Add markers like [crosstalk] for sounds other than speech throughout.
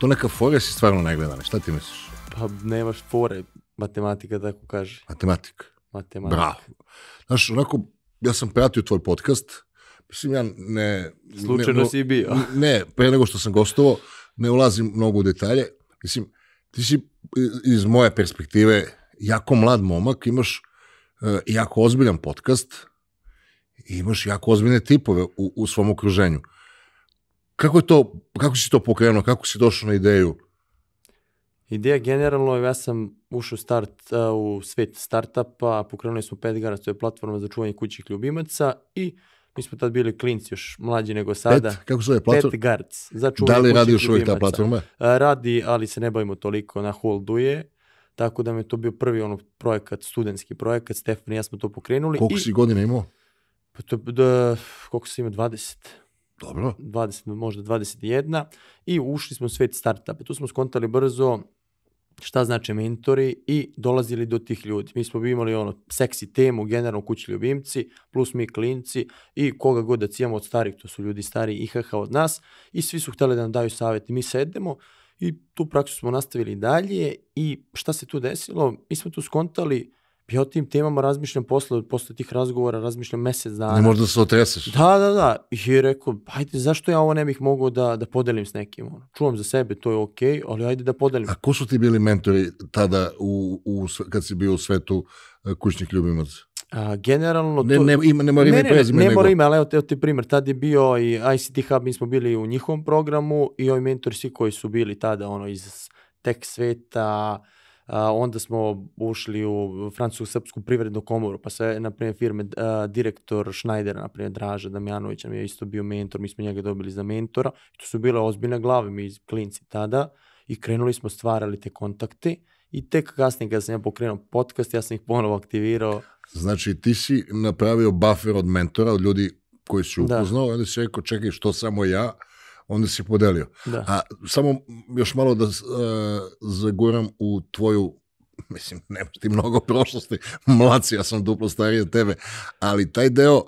To neka fora si stvarno najgledana, šta ti misliš? Pa nemaš fore, matematika da tako kaže. Matematika. Matematika. Bravo. Znaš, onako, ja sam pratio tvoj podcast, mislim ja ne... Slučajno ne, si bio. ne, pre nego što sam gostovao, ne ulazim mnogo u detalje. Mislim, ti si iz moje perspektive jako mlad momak, imaš uh, jako ozbiljan podcast, imaš jako ozbiljne tipove u, u svom okruženju. Uh, Kako je to, kako si to pokrenuo, kako si došao na ideju? Ideja generalno, je, ja sam ušao start, uh, u svet startupa, pokrenuli smo Petgara, to je platforma za čuvanje kućih ljubimaca i mi smo tad bili klinci još mlađi nego sada. Pet, kako se zove platforma? Pet Guards. Za da li radi još uvijek ta platforma? Uh, radi, ali se ne bavimo toliko, na holduje. Tako da mi je to bio prvi ono projekat, studentski projekat, Stefan i ja smo to pokrenuli. Koliko i, si godina imao? Pa to, da, koliko si imao, 20. Dobro. 20, možda 21 i ušli smo u svet startupa. Tu smo skontali brzo šta znače mentori i dolazili do tih ljudi. Mi smo imali ono seksi temu, generalno kući ljubimci, plus mi klinci i koga god da cijemo od starih, to su ljudi stari i haha od nas i svi su hteli da nam daju savjet mi sedemo i tu praksu smo nastavili dalje i šta se tu desilo? Mi smo tu skontali Ja o tim temama razmišljam posle, posle tih razgovora, razmišljam mesec dana. Ne možda se otreseš. Da, da, da. I rekao, ajde, zašto ja ovo ne bih mogao da, da podelim s nekim? Ono? Čuvam za sebe, to je okej, okay, ali ajde da podelim. A ko su ti bili mentori tada, u, u, kad si bio u svetu e, kućnih ljubimaca? A, generalno... Ne, to... ne, ima, ne mora ime ne, prezime. Ne, ne mora ime, ali evo, evo te primjer. Tad je bio i ICT Hub, mi smo bili u njihovom programu i ovi mentori svi koji su bili tada ono, iz tech sveta, uh, a, onda smo ušli u Francusku-Srpsku privrednu komoru, pa sve, na primjer, firme, a, direktor Schneider, na primjer, Draža Damjanović nam je isto bio mentor, mi smo njega dobili za mentora, i to su bile ozbiljne glave, mi klinci tada, i krenuli smo stvarali te kontakte, i tek kasnije kada sam ja pokrenuo podcast, ja sam ih ponovo aktivirao. Znači, ti si napravio buffer od mentora, od ljudi koji si da. upoznao, da. onda si rekao, čekaj, što samo ja, onda si podelio. Da. A samo još malo da uh, zaguram u tvoju mislim, nemaš ti mnogo prošlosti, mlad si, ja sam duplo stariji od tebe, ali taj deo uh,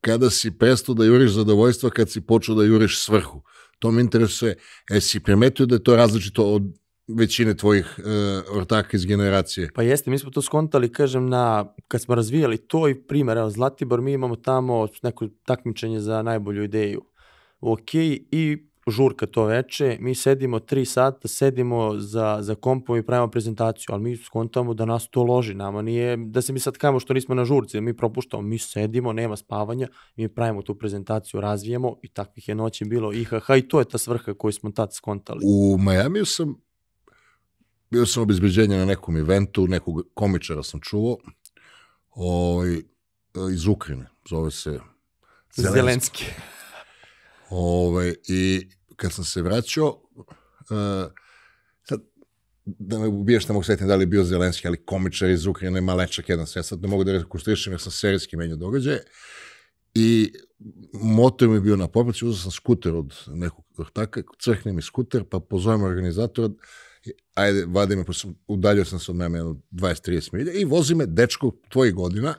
kada si prestao da juriš zadovoljstva, kad si počeo da juriš svrhu, to me interesuje, e, si primetio da je to različito od većine tvojih uh, ortaka iz generacije. Pa jeste, mi smo to skontali, kažem, na, kad smo razvijali to i primjer, evo, Zlatibor, mi imamo tamo neko takmičenje za najbolju ideju ok, i žurka to veče, mi sedimo 3 sata, sedimo za, za kompom i pravimo prezentaciju, ali mi skontamo da nas to loži, nama nije, da se mi sad kajemo što nismo na žurci, da mi propuštamo, mi sedimo, nema spavanja, mi pravimo tu prezentaciju, razvijamo i takvih je noći bilo haha i to je ta svrha koju smo tad skontali. U Majamiju sam, bio sam obizbeđenja na nekom eventu, nekog komičara sam čuo, o, ovaj, iz Ukrajine, zove se Zelenski. Zelenski. Ove, ovaj, I kad sam se vraćao, uh, sad, da me ubiješ, na mog sveta, da li je bio Zelenski, ali komičar iz Ukrajine, malečak jedan sve, sad ne mogu da rekonstruišem jer sam serijski menio događaje. I motor mi je bio na popraću, uzao sam skuter od nekog ortaka, crkne mi skuter, pa pozovem organizatora, ajde, vadi me, pošto udaljio sam se od mene 20-30 milija i vozi me dečko tvojih godina.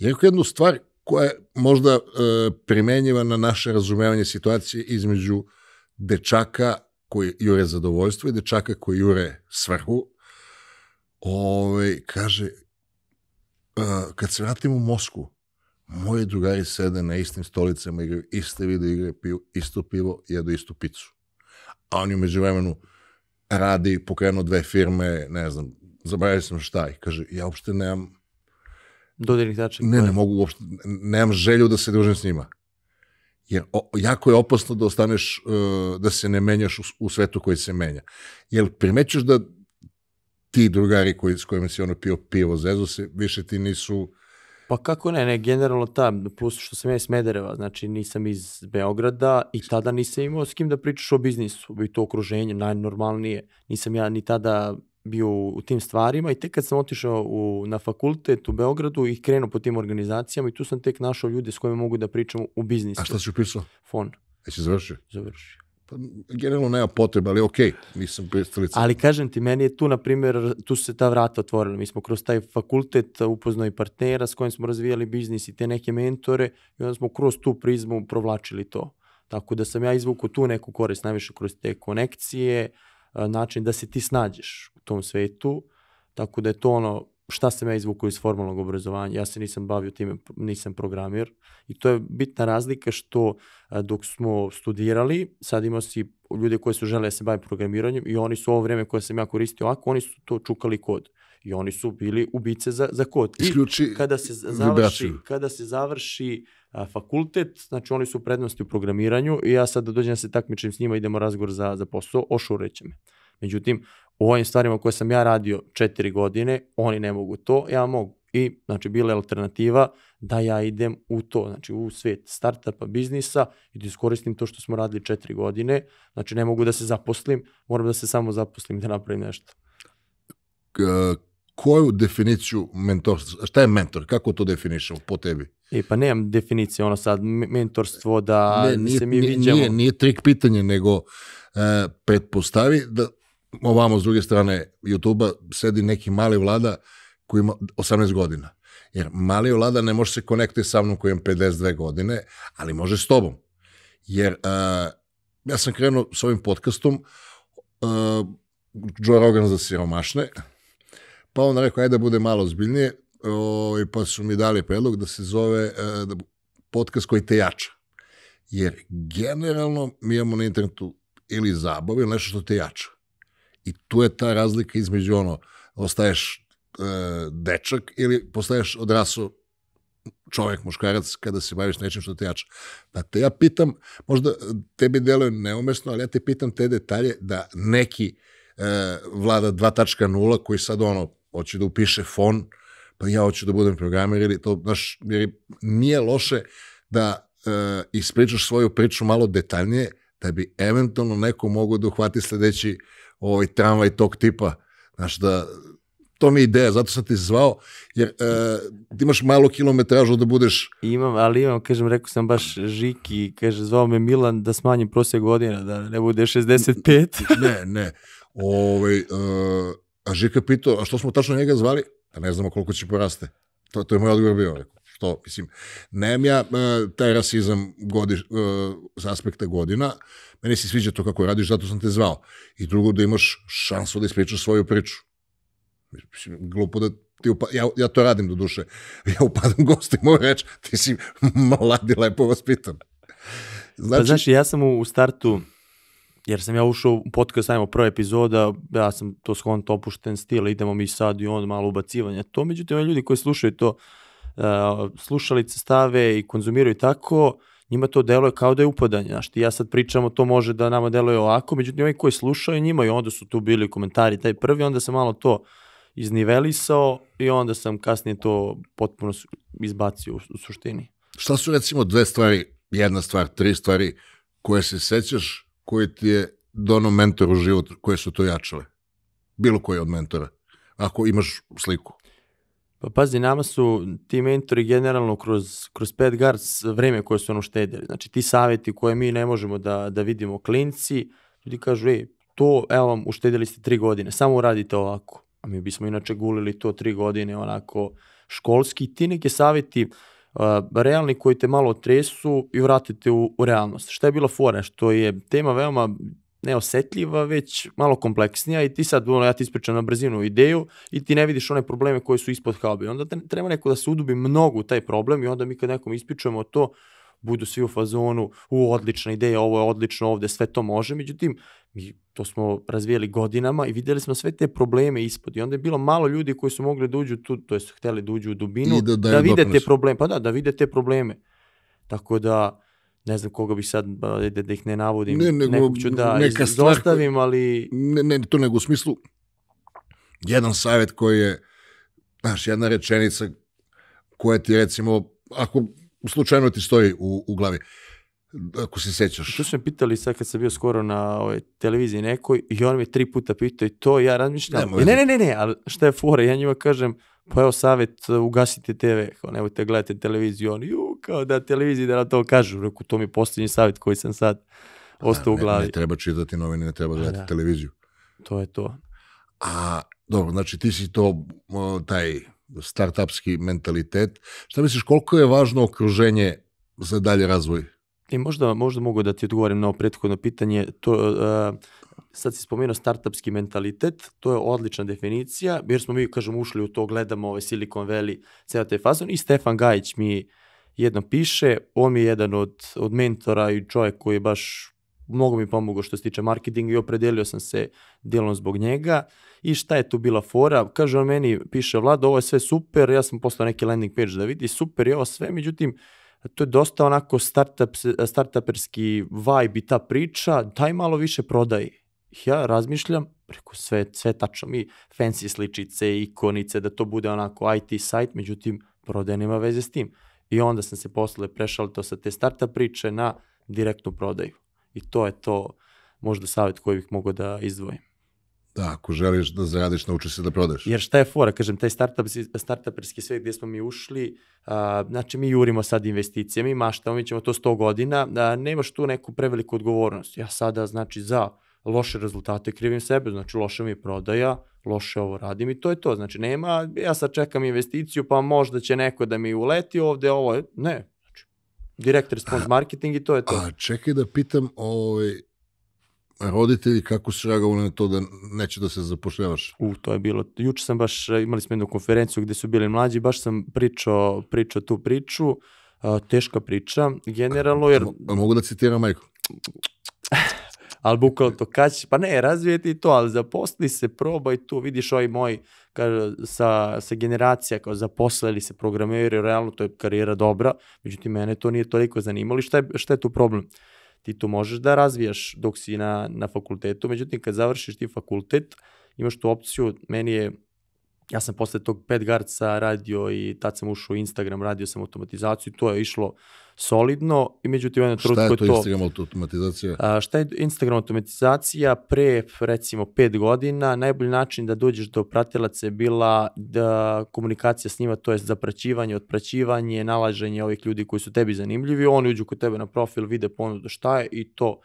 I rekao jednu stvar koja je možda e, primenjiva na naše razumevanje situacije između dečaka koji jure zadovoljstvo i dečaka koji jure svrhu. Ove, ovaj, kaže, e, kad se vratim u Mosku, moji drugari sede na istim stolicama, igraju iste vide igre, piju isto pivo, jedu istu picu. A oni umeđu vremenu radi, pokrenu dve firme, ne znam, zaboravio sam šta i kaže, ja uopšte nemam dodirnih tačaka? Ne, ne mogu uopšte, nemam želju da se družim s njima. Jer o, jako je opasno da ostaneš, e, da se ne menjaš u, u svetu koji se menja. Jer primećuješ da ti drugari koji, s kojima si ono pio pivo, zezu se, više ti nisu... Pa kako ne, ne, generalno ta, plus što sam ja iz Medereva, znači nisam iz Beograda i tada nisam imao s kim da pričaš o biznisu, bi to okruženje najnormalnije, nisam ja ni tada bio u tim stvarima i tek kad sam otišao u, na fakultet u Beogradu i krenuo po tim organizacijama i tu sam tek našao ljude s kojima mogu da pričam u biznisu. A šta si upisao? Fon. E si završio? Završio. Pa, generalno nema potreba, ali okej, nisam pristalica. Ali kažem ti, meni je tu, na primjer, tu se ta vrata otvorila. Mi smo kroz taj fakultet upoznao i partnera s kojim smo razvijali biznis i te neke mentore i onda smo kroz tu prizmu provlačili to. Tako da sam ja izvuku tu neku korist, najviše kroz te konekcije, uh, način da se ti snađeš u tom svetu, tako da je to ono šta sam ja izvukao iz formalnog obrazovanja, ja se nisam bavio time, nisam programer i to je bitna razlika što dok smo studirali, sad imao si ljude koji su žele da se bavi programiranjem i oni su ovo vreme koje sam ja koristio ovako, oni su to čukali kod i oni su bili ubice za, za kod. I kada se završi, vibraciju. kada se završi uh, fakultet, znači oni su prednosti u programiranju i ja sad da dođem da se takmičim s njima, idemo razgovor za, za posao, ošureće me. Međutim, u ovim stvarima koje sam ja radio četiri godine, oni ne mogu to, ja mogu. I, znači, bila je alternativa da ja idem u to, znači u svet startupa, biznisa i da iskoristim to što smo radili četiri godine. Znači, ne mogu da se zaposlim, moram da se samo zaposlim da napravim nešto. K koju definiciju mentorstva, šta je mentor, kako to definišemo po tebi? E, pa nemam definicije, ono sad, mentorstvo da ne, da nije, se mi nije, vidimo. Nije, nije trik pitanje, nego e, pretpostavi da ovamo s druge strane YouTube-a sedi neki mali vlada koji ima 18 godina. Jer mali vlada ne može se konekti sa mnom koji imam 52 godine, ali može s tobom. Jer uh, ja sam krenuo s ovim podcastom uh, Joe Rogan za siromašne, pa onda rekao, ajde da bude malo zbiljnije, o, ovaj, pa su mi dali predlog da se zove e, da podcast koji te jača. Jer generalno mi imamo na internetu ili zabave ili nešto što te jača. I tu je ta razlika između ono, ostaješ e, dečak ili postaješ odraso čovek, muškarac, kada se baviš nečim što te jača. Pa te ja pitam, možda e, tebi deluje neumesno, ali ja te pitam te detalje da neki e, vlada 2.0 koji sad ono hoće da upiše fon, pa ja hoću da budem programer ili to, znaš, jer nije loše da e, ispričaš svoju priču malo detaljnije, da bi eventualno neko mogo da uhvati sledeći ovaj tramvaj tog tipa. Znaš, da to mi je ideja, zato sam ti zvao, jer e, ti imaš malo kilometražu da budeš... Imam, ali imam, kažem, rekao sam baš Žiki, kaže, zvao me Milan da smanjim prosje godina, da ne bude 65. ne, ne, ovaj, e, A Žika pitao, a što smo tačno njega zvali? A pa ne znamo koliko će poraste. To, to je moj odgovor bio. što, mislim, nemam ja e, taj rasizam godi, e, s aspekta godina, meni se sviđa to kako radiš, zato sam te zvao. I drugo, da imaš šansu da ispričaš svoju priču. Mislim, glupo da ti upa, ja, ja to radim do duše, ja upadam gosti, moj reč, ti si mladi, lepo pitan. Pa znači, pa znaš, ja sam u startu jer sam ja ušao u podcast, ajmo prva epizoda, ja sam to skonto opušten stil, idemo mi sad i on malo ubacivanja. To, međutim, ljudi koji slušaju to, uh, slušalice stave i konzumiraju tako, njima to deluje kao da je upadanje. Znaš, ti ja sad pričamo, to može da nama deluje ovako, međutim, ovi koji slušaju njima i onda su tu bili komentari, taj prvi, onda sam malo to iznivelisao i onda sam kasnije to potpuno izbacio u, u suštini. Šta su recimo dve stvari, jedna stvar, tri stvari koje se sećaš koji ti je dono mentor u život, koje su to jačale? Bilo koji od mentora, ako imaš sliku. Pa pazi, nama su ti mentori generalno kroz, kroz pet guards vreme koje su nam štedili. Znači ti savjeti koje mi ne možemo da, da vidimo klinci, ljudi kažu, ej, to, evo vam, uštedili ste tri godine, samo uradite ovako. A mi bismo inače gulili to tri godine onako školski. Ti neke savjeti, uh, realni koji te malo tresu i vratite u, u realnost. Šta je bila fora? Što je tema veoma neosetljiva, već malo kompleksnija i ti sad, ono, ja ti ispričam na brzinu ideju i ti ne vidiš one probleme koje su ispod haube. Onda treba neko da se udubi mnogo u taj problem i onda mi kad nekom ispričamo to, budu svi u fazonu, u, odlična ideja, ovo je odlično ovde, sve to može. Međutim, I to smo razvijeli godinama i videli smo sve te probleme ispod. I onda je bilo malo ljudi koji su mogli da uđu tu, to jest hteli da uđu u dubinu, da, da, da vide te probleme. Pa da, da vide te probleme. Tako da, ne znam koga bi sad, da, da ih ne navodim, ne, nego, nekog ću da neka stvar, ali... Ne, ne, to nego u smislu, jedan savet koji je, znaš, jedna rečenica koja ti recimo, ako slučajno ti stoji u, u glavi, ako se sećaš. To su me pitali sad kad sam bio skoro na ovoj televiziji nekoj i on me tri puta pitao i to ja razmišljam. Ne, ne, ne, ne, ali šta je fora? Ja njima kažem, pa evo savjet, uh, ugasite TV, kao nemojte gledati televiziju. On, ju, kao da televiziji da nam to kažu. Reku, to mi je posljednji savjet koji sam sad ostao u glavi. Ne, ne treba čitati novine, ne treba pa gledati da. televiziju. To je to. A, dobro, znači ti si to, o, taj startupski mentalitet. Šta misliš, koliko je važno okruženje za dalje razvoj I možda, možda mogu da ti odgovorim na ovo prethodno pitanje. To, uh, sad si spomenuo startupski mentalitet, to je odlična definicija, jer smo mi, kažem, ušli u to, gledamo ovaj Silicon Valley, ceo taj fazon i Stefan Gajić mi jedno piše, on mi je jedan od, od mentora i čovjek koji je baš mnogo mi pomogao što se tiče marketinga i opredelio sam se djelom zbog njega. I šta je tu bila fora? Kaže on meni, piše Vlad, ovo je sve super, ja sam postao neki landing page da vidi, super je ovo sve, međutim, uh, to je dosta onako startup, startuperski vibe i ta priča, daj malo više prodaj. Ja razmišljam, preko sve, sve tačno, mi fancy sličice, ikonice, da to bude onako IT sajt, međutim, prodaj nema veze s tim. I onda sam se posle to sa te startup priče na direktnu prodaju. I to je to možda savjet koji bih mogao da izdvojim. Da, ako želiš da zaradiš, nauči se da prodaš. Jer šta je fora, kažem, taj startup, startuperski svet gde smo mi ušli, a, znači mi jurimo sad investicije, mi maštamo, mi ćemo to 100 godina, a, nemaš tu neku preveliku odgovornost. Ja sada, znači, za loše rezultate krivim sebe, znači loša mi je prodaja, loše ovo radim i to je to, znači nema, ja sad čekam investiciju pa možda će neko da mi uleti ovde, ovo je, ne, znači, Direktor response marketing i to je to. A, čekaj da pitam, ovaj, roditelji kako se reagovali na to da neće da se zapošljavaš? U, to je bilo. Juče sam baš, e, imali smo jednu konferenciju gde su bili mlađi, baš sam pričao, pričao tu priču, e, teška priča, generalno, jer... A, mogu da citiram majku? [laughs] ali bukvalno to kaći, pa ne, razvijeti to, ali zaposli se, probaj tu, vidiš ovaj moj, kaže, sa, sa generacija, kao zaposlili se programeri, realno to je karijera dobra, međutim, mene to nije toliko zanimalo i šta je, šta je tu problem? Uh, ti to možeš da razvijaš dok si na, na fakultetu, međutim kad završiš ti fakultet, imaš tu opciju, meni je ja sam posle tog pet garca radio i tad sam ušao u Instagram, radio sam automatizaciju, to je išlo solidno i međutim jedan trud koji to... Šta je to Instagram automatizacija? A, šta je Instagram automatizacija pre recimo pet godina, najbolji način da dođeš do pratilaca je bila da komunikacija s njima, to je zapraćivanje, otpraćivanje, nalaženje ovih ljudi koji su tebi zanimljivi, oni uđu kod tebe na profil, vide ponudu šta je i to,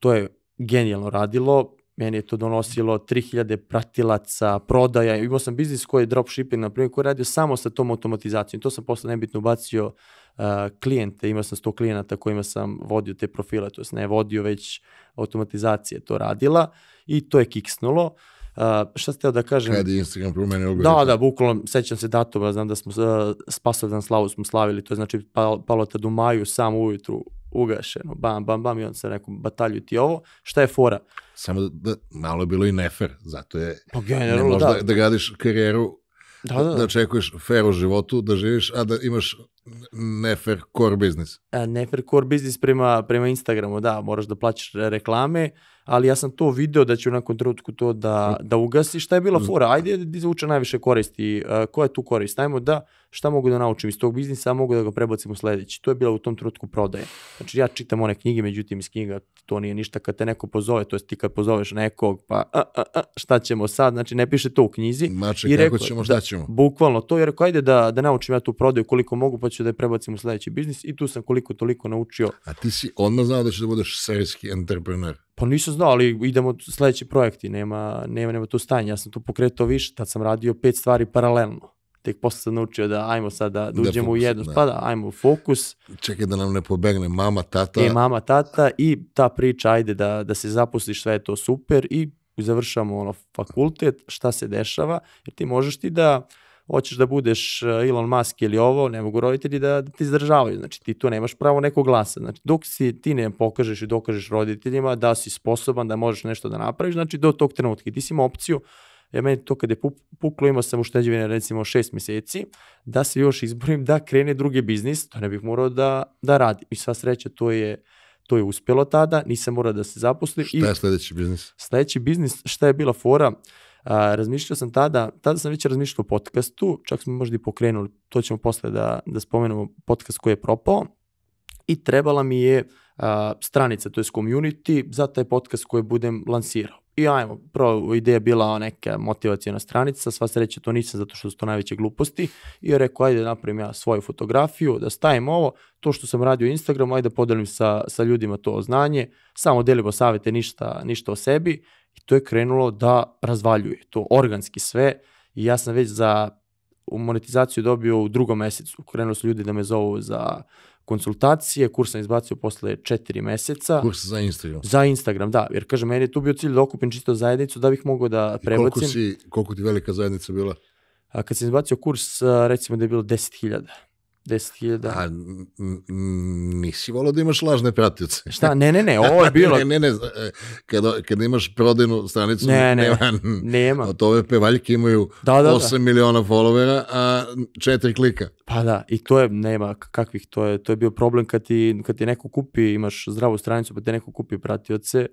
to je genijalno radilo, Meni je to donosilo 3000 pratilaca, prodaja. Imao sam biznis koji je dropshipping, na primjer, koji je radio samo sa tom automatizacijom. To sam posle nebitno ubacio uh, klijente. Imao sam 100 klijenata kojima sam vodio te profile, to je ne vodio, već automatizacija to radila i to je kiksnulo. Uh, šta ste da kažem? Kad je Instagram promenio ugodite? Da, da, bukvalno, sećam se datuma, znam da smo uh, Spasovdan slavu smo slavili, to je znači pal, u maju, samo ujutru ugašeno, bam, bam, bam, i onda sam rekao, batalju ti ovo, šta je fora? Samo da, malo je bilo i nefer, zato je, pa, generalno, ne možeš da, da, da gradiš karijeru Da, da, da. da čekuješ fer u životu, da živiš, a da imaš fair core business. E, fair core business prema, prema Instagramu, da, moraš da plaćaš reklame, ali ja sam to video da će nakon trenutku to da, da ugasi. Šta je bila fora? Ajde da izvuče najviše koristi. E, ko je tu korist? Ajmo da, šta mogu da naučim iz tog biznisa, a mogu da ga prebacim u sledeći. To je bila u tom trenutku prodaje. Znači ja čitam one knjige, međutim iz knjiga to nije ništa. Kad te neko pozove, to jest ti kad pozoveš nekog, pa a, a, a, šta ćemo sad? Znači ne piše to u knjizi. Mače, i kako rekao, ćemo, da, šta ćemo? Da, bukvalno to, jer rekao ajde da, da naučim ja tu prodaju koliko mogu, pa ću da je prebacim u sledeći biznis i tu sam koliko toliko naučio. A ti si odmah znao da ćeš da budeš serijski entrepreneur? Pa nisam znao, ali idemo sledeći projekti, nema, nema, nema to stanje. Ja sam tu pokretao više, tad sam radio pet stvari paralelno tek posle sam naučio da ajmo sad da, da, da uđemo fokus, u jednu, da. pa da ajmo u fokus. Čekaj da nam ne pobegne mama, tata. E, mama, tata i ta priča, ajde da, da se zapustiš, sve je to super i završamo ono, fakultet, šta se dešava, jer ti možeš ti da hoćeš da budeš eh, Elon Musk ili ovo, ne mogu roditelji da, da te izdržavaju. Znači ti tu nemaš pravo nekog glasa. Znači dok si, ti ne pokažeš i dokažeš roditeljima da si sposoban, da možeš nešto da napraviš, znači do tog trenutka. ti si ima opciju Ja e, meni to kad je puklo, imao sam ušteđevine recimo 6 meseci, da se još izborim da krene drugi biznis, to ne bih morao da, da radim. I sva sreća, to je, to je uspjelo tada, nisam morao da se zaposlim. Šta je sledeći biznis? Sledeći biznis, šta je bila fora? Uh, A, razmišljao sam tada, tada sam već razmišljao o podcastu, čak smo možda i pokrenuli, to ćemo posle da, da spomenemo podcast koji je propao i trebala mi je a, stranica, to je community, za taj podcast koji budem lansirao. I ajmo, prvo ideja bila neka motivacijona stranica, sva sreća to nisam zato što su to najveće gluposti. I joj rekao, ajde da napravim ja svoju fotografiju, da stavim ovo, to što sam radio Instagram, ajde da podelim sa, sa ljudima to znanje, samo delimo savete, ništa, ništa o sebi. I to je krenulo da razvaljuje to organski sve i ja sam već za monetizaciju dobio u drugom mesecu. Krenulo su ljudi da me zovu za konsultacije, kurs sam izbacio posle četiri meseca. Kurs za Instagram. Za Instagram, da, jer kažem, meni je tu bio cilj da okupim čisto zajednicu, da bih mogao da prebacim. I koliko, si, koliko ti velika zajednica bila? A kad sam izbacio kurs, recimo da je bilo 10.000. 10.000. A nisi volao da imaš lažne pratioce. [laughs] Šta? Ne, ne, ne, ovo je bilo... [laughs] ne, ne, ne, e, kada, kada imaš prodajnu stranicu, ne, ne, nema. nema. [laughs] Od ove pevaljke imaju da, da, 8 da. miliona followera, a 4 klika. Pa da, i to je, nema kakvih, to je, to je bio problem kad ti, kad ti neko kupi, imaš zdravu stranicu, pa te neko kupi pratioce,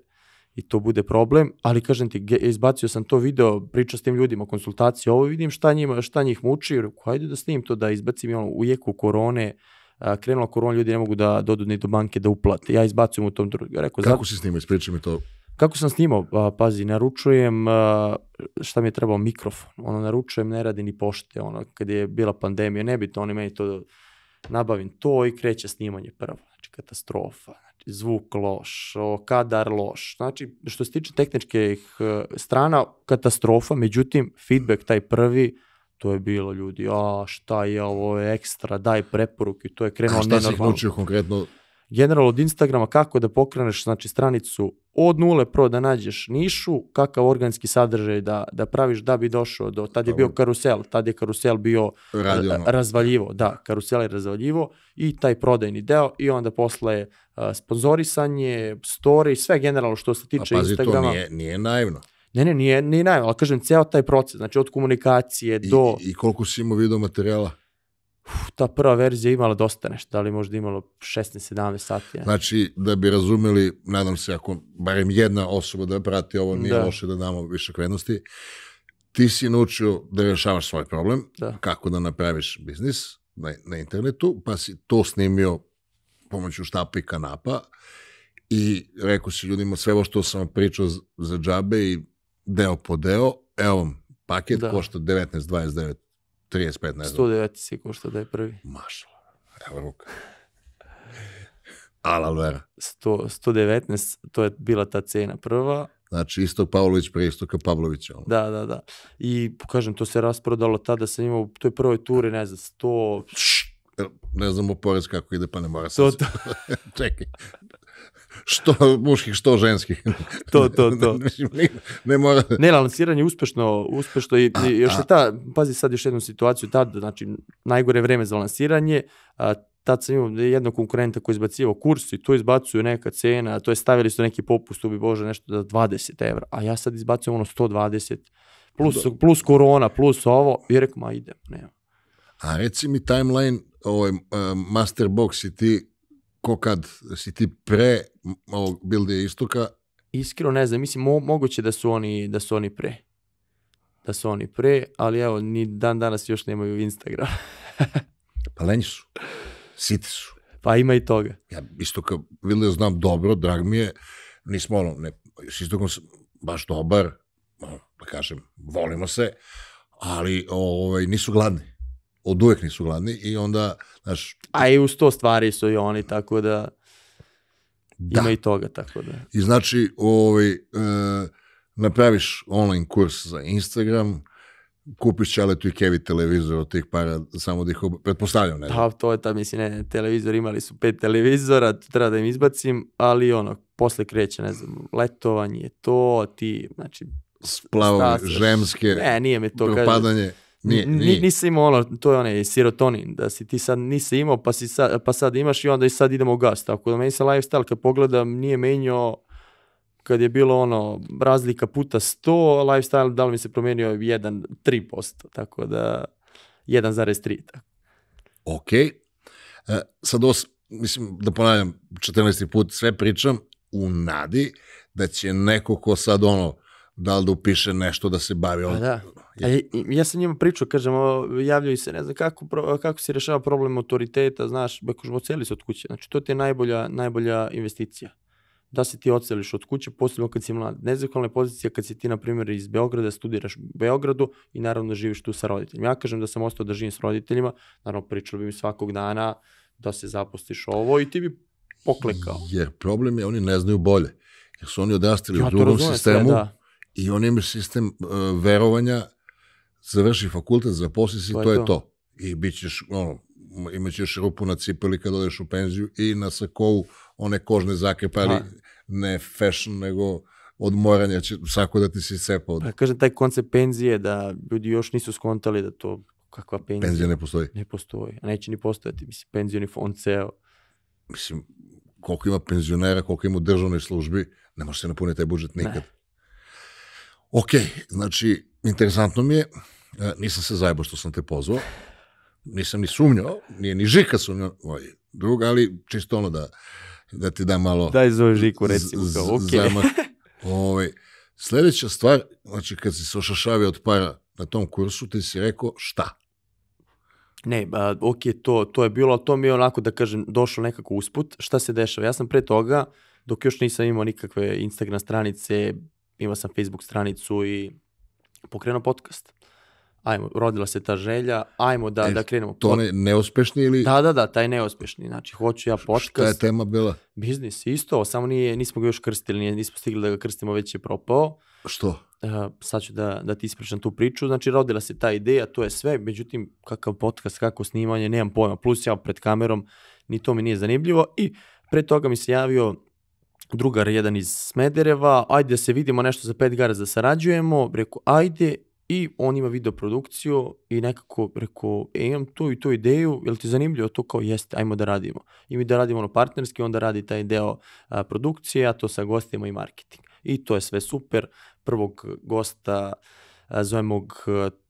i to bude problem, ali kažem ti, izbacio sam to video, pričao s tim ljudima, konsultacije, ovo vidim šta, njima, šta njih muči, reku, da snim to, da izbacim i ono, u jeku korone, a, krenula korona, ljudi ne mogu da dodu ni do banke da uplate, ja izbacujem u tom drugu. Rekao, Kako zato... si snimao, ispriča mi to. Kako sam snimao? A, pazi, naručujem, a, šta mi je trebao, mikrofon, ono, naručujem, ne radi ni pošte, ono, kad je bila pandemija, nebitno, oni meni to, nabavim to i kreće snimanje prvo, znači katastrofa, zvuk loš, kadar loš. Znači, što se tiče tehničkih e, strana, katastrofa, međutim, feedback taj prvi, to je bilo ljudi, a šta je ovo ekstra, daj preporuke, to je krenulo nenormalno. A šta si konkretno general od Instagrama kako da pokreneš znači, stranicu od nule pro da nađeš nišu, kakav organski sadržaj da, da praviš da bi došao do, tad je bio karusel, tad je karusel bio e, Radio. razvaljivo, da, da, karusel je razvaljivo i taj prodajni deo i onda posle uh, sponzorisanje, story, sve generalno što se tiče Instagrama. A pazi, to nije, nije naivno. Ne, ne, nije, nije naivno, ali kažem, ceo taj proces, znači od komunikacije I, do... I koliko si imao video materijala? uf, ta prva verzija je imala dosta nešto, da li možda imalo 16-17 sati. Ja. Znači, da bi razumeli, nadam se, ako barem jedna osoba da prati ovo, nije da. loše da damo više krenosti, ti si naučio da rešavaš svoj problem, da. kako da napraviš biznis na, na internetu, pa si to snimio pomoću štapa i kanapa i rekao si ljudima sve ovo što sam pričao za džabe i deo po deo, evo paket da. košta 19-29 35, ne znam. 109 si košta da je prvi. Mašala, evo ruka. Ala vera. 100, 119, to je bila ta cena prva. Znači, Istok Pavlović pre Istoka Pavlovića. Da, da, da. I, kažem, to se rasprodalo tada, sam imao u toj prvoj turi, ne znam, 100... Ne znamo porez kako ide, pa ne mora se... To, to... [laughs] Čekaj, što muških, što ženskih. to, to, to. [laughs] ne, mora... ne, lansiranje uspešno, uspešno i, i još je ta, pazi sad još jednu situaciju, tad, znači, najgore vreme za lansiranje, a, tad sam imao jednog konkurenta koji izbacivo kurs i to izbacuju neka cena, to je stavili su neki popust, ubi Bože, nešto za 20 evra, a ja sad izbacujem ono 120, plus, plus korona, plus ovo, i rekao, ma idem, nema. A reci mi timeline, ovaj, uh, Masterbox i ti, ko kad si ti pre ovog bilde istoka? Iskreno ne znam, mislim mo moguće da su oni da su oni pre. Da su oni pre, ali evo ni dan danas još nemaju Instagram. [laughs] pa lenji su. Siti su. Pa ima i toga. Ja isto kao Vilde znam dobro, drag mi je, nismo ono, ne, s istokom sam baš dobar, da kažem, volimo se, ali ovaj, nisu gladni od uvek nisu gladni i onda, znaš... A i uz to stvari su i oni, tako da, da. ima i toga, tako da. I znači, ovaj, e, napraviš online kurs za Instagram, kupiš Čaletu i Kevi televizor od tih para, samo da ih ob... pretpostavljam, ne? Da, to je ta, mislim, ne, televizor, imali su pet televizora, treba da im izbacim, ali ono, posle kreće, ne znam, letovanje, to, ti, znači... Splavove, žemske, ne, nije me to, kaže, Nije, nije. Nisi imao ono, to je onaj sirotonin, da si ti sad nisi imao pa, si sad, pa sad imaš i onda i sad idemo gas. Tako da meni se lifestyle kad pogledam nije menjao kad je bilo ono razlika puta 100, lifestyle da li mi se promenio 1, 3%, tako da 1,3. Tako. Ok, e, sad os, mislim da ponavljam 14. put sve pričam u nadi da će neko ko sad ono da li da upiše nešto da se bavi pa ono, Da Ja, ja sam njima pričao, kažem, javljaju se, ne znam kako, kako se rešava problem autoriteta, znaš, ako oceli se od kuće. Znači, to ti je najbolja, najbolja investicija. Da se ti oceliš od kuće, posebno kad si mlad. Nezahvalna je pozicija kad si ti, na primjer, iz Beograda, studiraš u Beogradu i naravno živiš tu sa roditeljima. Ja kažem da sam ostao da živim s roditeljima, naravno pričao bi mi svakog dana da se zapustiš ovo i ti bi poklekao. Jer problem je, oni ne znaju bolje. Jer su oni odrastili ja, u drugom sistemu sve, da. i on ima sistem uh, verovanja završi fakultet, zaposli se, to, to je to. I bit ćeš, ono, imaćeš rupu na cipeli kad odeš u penziju i na sakovu one kožne zakepe, pa ali A. ne fashion, nego od moranja će sako da ti se cepao. Od... Pa kažem, taj koncept penzije da ljudi još nisu skontali da to kakva penzija. Penzija ne postoji. Ne postoji. A neće ni postojati. Mislim, penzioni fond ceo. Mislim, koliko ima penzionera, koliko ima u državnoj službi, ne može se napuniti taj budžet nikad. Ne. Ok, znači, interesantno mi je, e, nisam se zajebao što sam te pozvao, nisam ni sumnjao, nije ni Žika sumnjao, ovaj drug, ali čisto ono da, da ti da malo... Daj zove Žiku, recimo, kao, ok. [laughs] Ovaj, sledeća stvar, znači kad si se ošašavio od para na tom kursu, ti si rekao šta? Ne, a, ok, to, to je bilo, to mi je onako, da kažem, došlo nekako usput. Šta se dešava? Ja sam pre toga, dok još nisam imao nikakve Instagram stranice, imao sam Facebook stranicu i pokrenuo podcast. Ajmo, rodila se ta želja, ajmo da, e, da krenemo. To ne, neuspešni ili? Da, da, da, taj neuspešni. Znači, hoću ja podcast. Šta je tema bila? Biznis, isto, samo nije, nismo ga još krstili, nismo stigli da ga krstimo, već je propao. Što? Uh, sad ću da, da ti ispričam tu priču. Znači, rodila se ta ideja, to je sve, međutim, kakav podcast, kako snimanje, nemam pojma. Plus ja pred kamerom, ni to mi nije zanimljivo. I pre toga mi se javio drugar jedan iz Smedereva, ajde da se vidimo nešto za pet gara da sarađujemo, reko ajde i on ima video produkciju i nekako reko e, imam tu i tu ideju, jel ti zanimljivo to kao jeste, ajmo da radimo. I mi da radimo ono partnerski, onda radi taj deo a, produkcije, a to sa gostima i marketing. I to je sve super, prvog gosta a, zovemo g,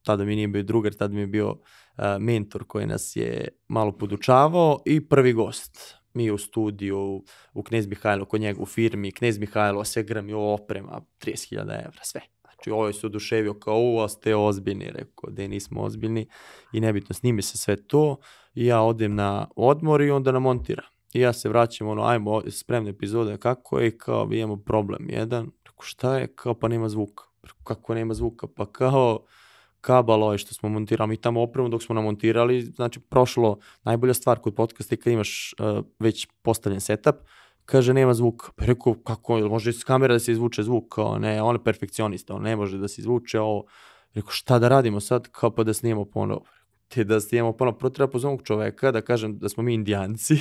tada mi nije bio drugar, tada mi je bio a, mentor koji nas je malo podučavao i prvi gost mi u studiju, u Knez Mihajlo, kod njega u firmi, Knez Mihajlo, sve i oprema, 30.000 evra, sve. Znači, ovaj se oduševio kao, u, a ste ozbiljni, rekao, da nismo ozbiljni i nebitno, snimi se sve to i ja odem na odmor i onda namontira. I ja se vraćam, ono, ajmo, spremne epizode, kako je, kao, imamo problem jedan, rekao, šta je, kao, pa nema zvuka. kako nema zvuka, pa kao, kabalo je što smo montirali mi tamo opremu dok smo namontirali, znači prošlo najbolja stvar kod podcasta je kad imaš uh, već postavljen setup, kaže nema zvuk, Pa rekao kako, može iz kamera da se izvuče zvuk, kao ne, on je perfekcionista, on ne može da se izvuče ovo. Rekao šta da radimo sad, kao pa da snimamo ponovo. Te da snimamo ponovo, prvo treba pozvati čoveka da kažem da smo mi indijanci,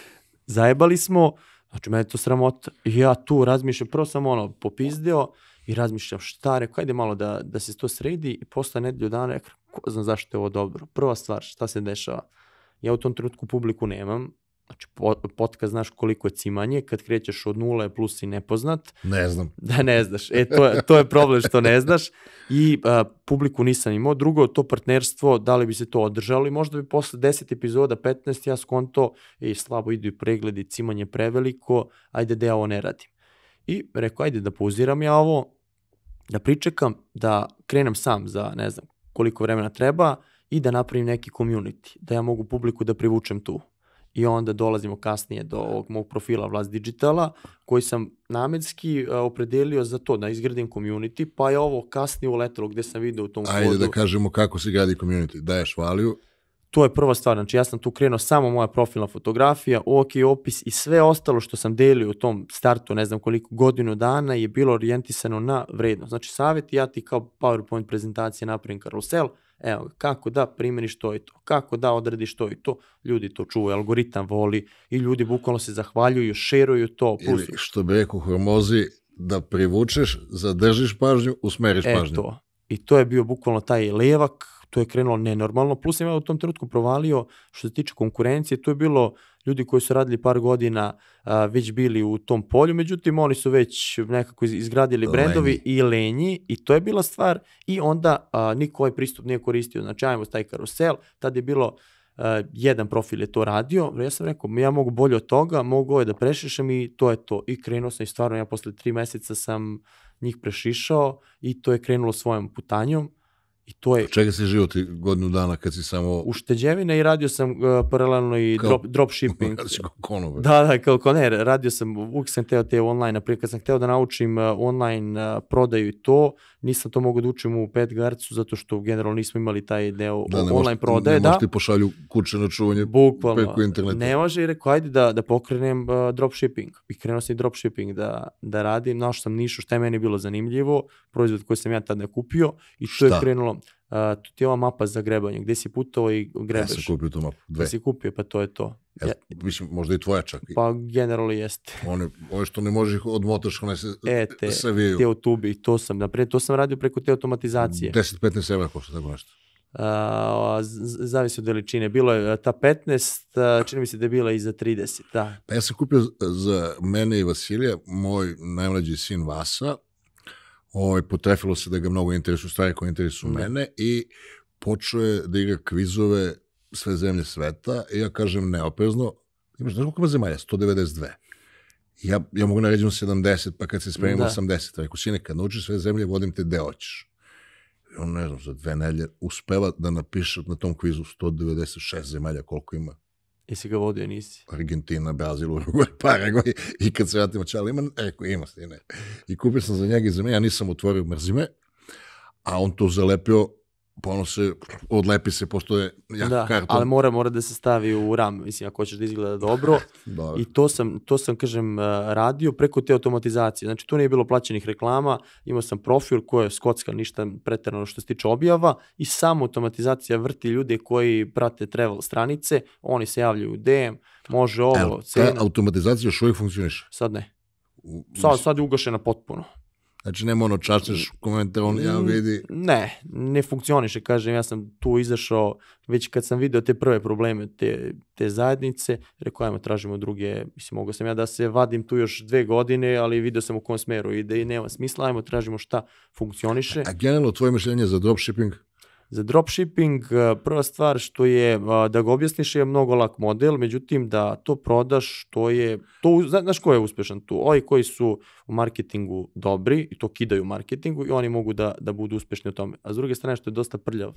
[laughs] zajebali smo, znači me je to sramota. ja tu razmišljam, prvo sam ono popizdeo, I razmišljam šta, rekao, ajde malo da, da se to sredi i posle nedelju dana rekao, ko znam zašto je ovo dobro. Prva stvar, šta se dešava? Ja u tom trenutku publiku nemam, Znači, podcast znaš koliko je cimanje, kad krećeš od nula je plus i nepoznat. Ne znam. [laughs] Da, ne znaš. E, to, je, to je problem što ne znaš. I a, publiku nisam imao. Drugo, to partnerstvo, da li bi se to održalo i možda bi posle 10 epizoda, 15, ja skonto, i slabo idu i pregledi, cimanje preveliko, ajde da ja ovo ne radim. I rekao, ajde da pauziram ja ovo, da pričekam, da krenem sam za ne znam koliko vremena treba i da napravim neki community, da ja mogu publiku da privučem tu. I onda dolazimo kasnije do ovog mog profila Vlast Digitala, koji sam namenski e, opredelio za to da izgradim community, pa je ovo kasnije uletalo gde sam video u tom Ajde da kodu. Ajde da kažemo kako se gradi community. Daješ value, to je prva stvar, znači ja sam tu krenuo samo moja profilna fotografija, ok opis i sve ostalo što sam delio u tom startu, ne znam koliko godinu dana je bilo orijentisano na vrednost. Znači savjet ja ti kao PowerPoint prezentacije napravim karusel, evo kako da primjeniš to i to, kako da odradiš to i to, ljudi to čuvaju, algoritam voli i ljudi bukvalno se zahvaljuju, šeruju to. Plus... Ili što bi rekao Hormozi, da privučeš, zadržiš pažnju, usmeriš e, pažnju. To. I to je bio bukvalno taj levak to je krenulo nenormalno, plus sam ja u tom trenutku provalio što se tiče konkurencije, to je bilo ljudi koji su radili par godina a, već bili u tom polju, međutim oni su već nekako izgradili brendovi i lenji i to je bila stvar i onda a, niko ovaj pristup nije koristio, znači ajmo taj karusel, tad je bilo a, jedan profil je to radio, ja sam rekao ja mogu bolje od toga, mogu ovo da prešišem i to je to i krenuo sam i stvarno ja posle tri meseca sam njih prešišao i to je krenulo svojom putanjom I to je... Od čega si živo ti godinu dana kad si samo... Ušteđevina i radio sam uh, paralelno i kao, drop, dropshipping. [laughs] Kao konobar. Da, da, kao koner. Radio sam, uvijek sam teo te online. Naprijed kad sam hteo da naučim uh, online uh, prodaju i to, nisam to mogu da učim u pet garcu zato što generalno nismo imali taj deo da, ne online možete, prodaje. Ne da, ti pošalju kuće na čuvanje Bukvalno, preko interneta. Ne može i rekao, ajde da, da pokrenem uh, dropshipping. I krenuo sam i dropshipping da, da radim. Našao sam nišu što je meni bilo zanimljivo, proizvod koji sam ja tad ne kupio i što je krenulo Uh, tu ti je ova mapa za grebanje, gde si putovao i grebeš. Ja sam kupio tu mapu, dve. Ja da si kupio, pa to je to. Ja, mislim, možda i tvoja čak. Pa generalno jeste. [laughs] One, ove što ne možeš odmotaš, one se e, te, savijaju. te tubi, to sam, napred, to sam radio preko te automatizacije. 10-15 evra košta tako nešto. Uh, zavisi od veličine. Bilo je ta 15, čini mi se da je bila i za 30, da. Pa ja sam kupio za mene i Vasilija, moj najmlađi sin Vasa, ovaj, potrefilo se da ga mnogo interesuje, stvari koje interesuju da. mene i počeo je da igra kvizove sve zemlje sveta i ja kažem neoprezno, imaš, znaš koliko ima zemalja? 192. Ja, ja mogu da naređenu 70, pa kad se spremim da. 80. Pa Rekao, sine, kad naučiš sve zemlje, vodim te gde hoćeš. I on, ne znam, za dve nelje uspeva da napiše na tom kvizu 196 zemalja koliko ima Jesi ga vodio, nisi? Argentina, Brazil, Uruguay, [laughs] Paragvaj i kad se vratim čala ima, rekao, ima stine. I kupio sam za njega i za me, ja nisam otvorio mrzime, a on to zalepio ponose, se odlepi se, postoje jak da, karton. ali mora, mora da se stavi u ram, mislim, ako hoćeš da izgleda dobro. [laughs] da. I to sam, to sam, kažem, eh, radio preko te automatizacije. Znači, tu nije bilo plaćenih reklama, imao sam profil koja je skocka, ništa preterano što se tiče objava i samo automatizacija vrti ljude koji prate travel stranice, oni se javljaju u DM, može e, ovo, El, cena. Ta automatizacija još uvijek funkcioniše? Sad ne. U, sad, sad je ugašena potpuno. Znači, nema ono da čačeš komentar, on ja vidi. Ne, ne funkcioniše, kažem, ja sam tu izašao, već kad sam video te prve probleme te, te zajednice, rekao, ajmo, tražimo druge, mislim, mogao sam ja da se vadim tu još dve godine, ali video sam u kom smeru ide i nema smisla, ajmo, tražimo šta funkcioniše. A generalno, tvoje mišljenje za dropshipping? Za dropshipping e, prva stvar što je e, da ga objasniš je mnogo lak model, međutim da to prodaš, to je to znaš ko je uspešan tu? oni koji su u marketingu dobri i to kidaju u marketingu i oni mogu da da budu uspešni u tome. A s druge strane što je dosta prljav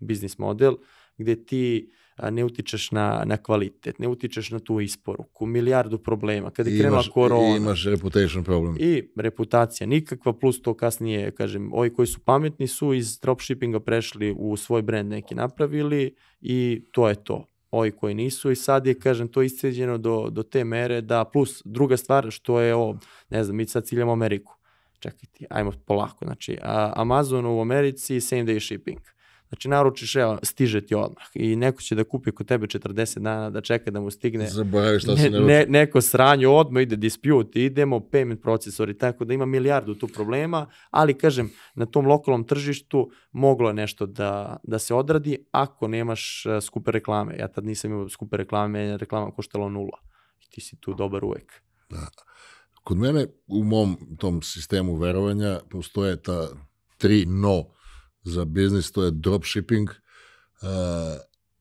biznis model gde ti ne utičeš na, na kvalitet, ne utičeš na tu isporuku, milijardu problema. Kada je krenula korona... I imaš reputation problem. I reputacija nikakva, plus to kasnije, kažem, ovi koji su pametni su iz dropshippinga prešli u svoj brand neki napravili i to je to ovi koji nisu i sad je, kažem, to isceđeno do, do te mere da, plus druga stvar što je ovo, ne znam, mi sad ciljamo Ameriku, čekajte, ajmo polako, znači a, Amazon u Americi same day shipping, Znači, naručiš, evo, stiže ti odmah. I neko će da kupi kod tebe 40 dana da čeka da mu stigne Zaboravi šta se ne, neko sranje, odmah ide dispute, idemo, payment procesori, tako da ima milijardu tu problema, ali kažem, na tom lokalnom tržištu moglo je nešto da, da se odradi ako nemaš e, skupe reklame. Ja tad nisam imao skupe reklame, reklama koštala nula. ti si tu dobar uvek. Da. Kod mene u mom tom sistemu verovanja postoje ta tri no za biznis, to je dropshipping, uh,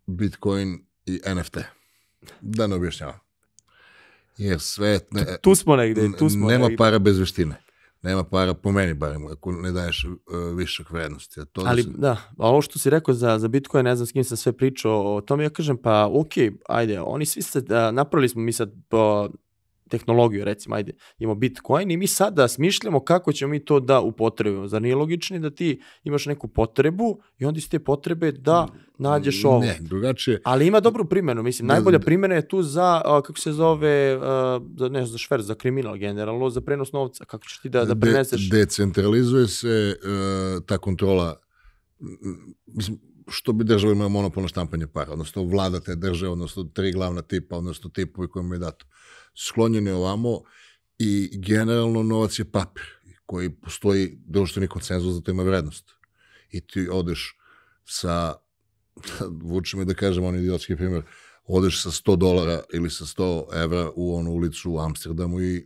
Bitcoin i NFT. Da ne objašnjavam. Jer sve... Ne, tu smo negde. tu smo Nema negde. para bez veštine. Nema para, po meni barem, ako ne daješ uh, višak vrednosti. A to Ali da, si... da, a ovo što si rekao za, za Bitcoin, ne znam s kim sam sve pričao o tome, ja kažem pa okay, ajde, oni svi se, uh, napravili smo mi sad uh, tehnologiju, recimo, ajde, imamo Bitcoin i mi sada da smišljamo kako ćemo mi to da upotrebimo. Zar nije logično da ti imaš neku potrebu i onda iz te potrebe da mm, nađeš ovo? Ne, drugačije. Ali ima dobru primjenu, mislim, ne, najbolja primjena je tu za, kako se zove, za, ne, za šver, za kriminal generalno, za prenos novca, kako ćeš ti da, da preneseš? De, decentralizuje se uh, ta kontrola, mislim, što bi država imala monopolno štampanje para, odnosno vlada te države, odnosno tri glavna tipa, odnosno tipovi kojima je dato. Uh, sklonjene ovamo i generalno novac je papir koji postoji društveni da konsenzus za da to ima vrednost. I ti odeš sa, [laughs] vuče me da kažem on idiotski primjer, odeš sa 100 dolara ili sa 100 evra u onu ulicu u Amsterdamu i e,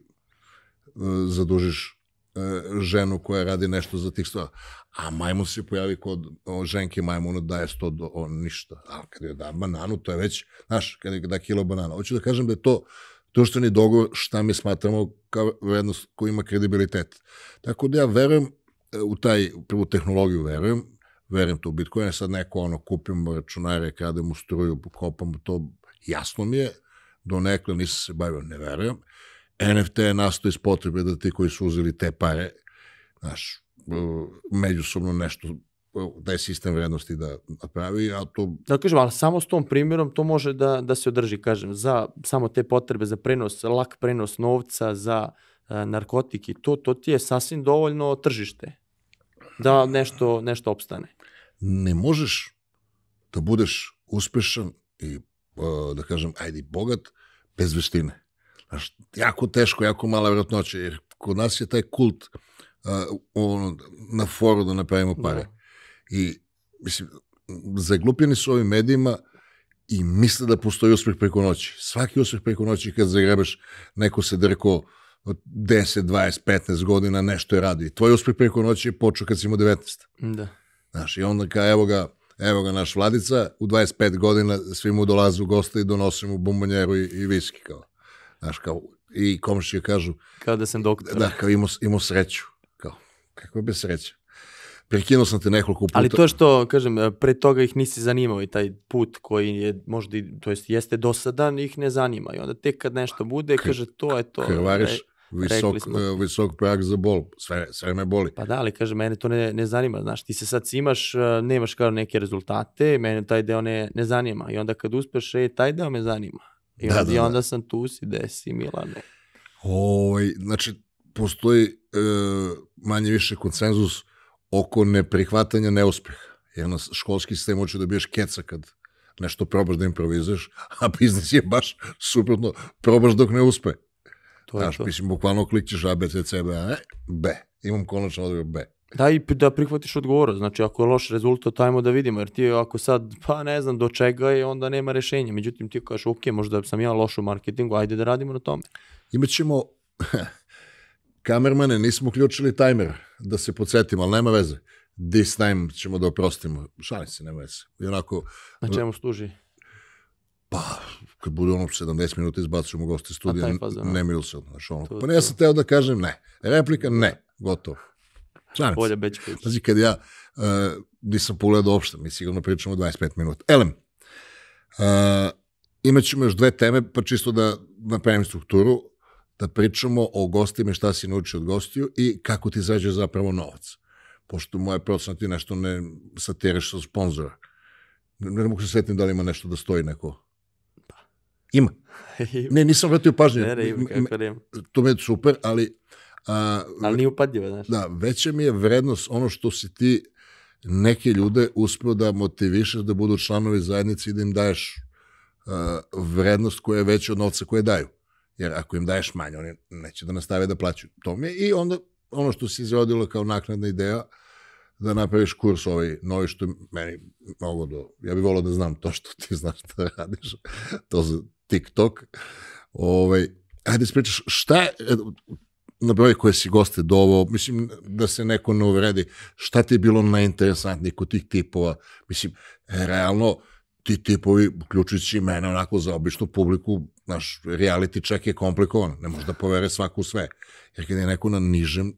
zadužiš e, ženu koja radi nešto za tih stvara. A majmun se pojavi kod o, ženke majmuna daje 100 do, o, ništa. Ali kad je da bananu, to je već, znaš, kad je da kilo banana. Hoću da kažem da je to društveni dogovor šta mi smatramo kao vrednost koja ima kredibilitet. Tako da ja verujem e, u taj, prvu tehnologiju verujem, verujem to u Bitcoin, sad neko ono, kupimo računare, u struju, kopam to, jasno mi je, do nekle nisam se bavio, ne verujem. NFT je nastao iz potrebe da ti koji su uzeli te pare, znaš, e, međusobno nešto taj da sistem vrednosti da napravi, a to... Da kažem, ali samo s tom primjerom to može da, da se održi, kažem, za samo te potrebe za prenos, lak prenos novca, za a, e, narkotike, to, to ti je sasvim dovoljno tržište da nešto, nešto opstane. Ne možeš da budeš uspešan i, e, da kažem, ajde, bogat, bez veštine. Znaš, jako teško, jako mala vratnoća, jer kod nas je taj kult uh, ono, na foru da napravimo pare. Da. I, mislim, zaglupljeni su ovim medijima i misle da postoji uspeh preko noći. Svaki uspeh preko noći kad zagrebaš, neko se drko 10, 20, 15 godina nešto je radio. I tvoj uspeh preko noći je počeo kad si imao 19. Da. Znaš, i onda kao evo ga, evo ga naš vladica, u 25 godina svi mu dolaze u goste i donose mu bombonjeru i, i viski. Kao. Znaš, kao, i komšije kažu... Kao da sam doktor. Da, kao imao, imao sreću. Kao, kakva bi sreća? prekinuo sam te nekoliko puta. Ali to što, kažem, pre toga ih nisi zanimao i taj put koji je možda, to jest, jeste dosadan, ih ne zanima. I onda tek kad nešto bude, K kaže, to je to. Krvariš, re, visok, eh, visok prag za bol, sve, sve me boli. Pa da, ali kaže, mene to ne, ne zanima, znaš, ti se sad imaš, eh, nemaš kao neke rezultate, mene taj deo ne, ne zanima. I onda kad uspeš, e, taj deo me zanima. I, da, onda, da, i da. onda sam tu, si, desi, Milane. Ovaj, znači, postoji e, eh, manje više konsenzus oko neprihvatanja neuspeha. Jer na školski sistem hoće da biješ keca kad nešto probaš da improvizuješ, a biznis je baš suprotno, probaš dok ne uspe. To je Znaš, to. mislim, bukvalno klikćeš A, B, C, C, B, A, e, B. Imam konačno odgovor B. Da, i da prihvatiš odgovor. Znači, ako je loš rezultat, ajmo da vidimo. Jer ti ako sad, pa ne znam do čega je, onda nema rešenja. Međutim, ti kažeš, ok, možda sam ja loš u marketingu, ajde da radimo na tome. Imaćemo [laughs] Kamermane, nismo uključili tajmer, da se podsjetimo, ali nema veze. This time ćemo da oprostimo. Šalim se, nema veze. I onako... Na e, čemu služi? Pa, kad bude ono 70 minuta izbacujemo goste studija, ne milu se znaš, ono. pa ne, ja sam teo da kažem ne. Replika, ne. Gotovo. Šalim Bolje Bećković. Znači, kad ja uh, nisam pogledao uopšte, mi sigurno pričamo 25 minuta. Elem, uh, e, imaćemo još dve teme, pa čisto da napravim strukturu da pričamo o gostima i šta si naučio od gostiju i kako ti zađe zapravo novac. Pošto moje procena ti nešto ne satireš sa sponzora. Ne, ne mogu se svetiti da li ima nešto da stoji neko. Pa. Ima. [laughs] ne, nisam vratio pažnje. Ne, ne, ima, kako ima. To mi je super, ali... A, ali nije upadljivo, znaš. Da, veća mi je vrednost ono što si ti neke ljude uspeo da motivišeš da budu članovi zajednice i da im daješ a, vrednost koja je veća od novca koje daju. Jer ako im daješ manje, oni neće da nastave da plaćaju. To mi je. I onda ono što se izrodilo kao naknadna ideja, da napraviš kurs ovaj novi što meni mnogo do... Ja bih volao da znam to što ti [laughs] znaš da radiš. to za TikTok. Ovaj, ajde da spričaš, šta je, na broj koje si goste dovao, mislim da se neko ne uvredi, šta ti je bilo najinteresantnije kod tih tipova? Mislim, realno, ti tipovi, uključujući i mene, onako za običnu publiku, naš reality check je komplikovan, ne može da povere svaku sve. Jer kada je neko na nižem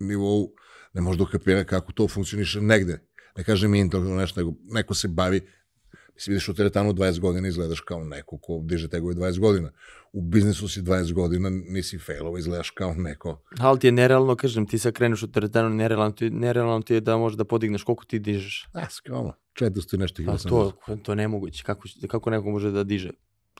nivou, ne može da ukapira kako to funkcioniše negde. Ne kažem intelektualno nešto, nego neko se bavi Mislim, vidiš u teretanu 20 godina, izgledaš kao neko ko diže tegove 20 godina. U biznisu si 20 godina, nisi failova, izgledaš kao neko. Ali ti je nerealno, kažem, ti sad kreneš u teretanu, nerealno ti, nerealno ti je da možeš da podigneš koliko ti dižeš. A, skavno, 400 i nešto kilo sam. To, to nemoguće, kako, kako neko može da diže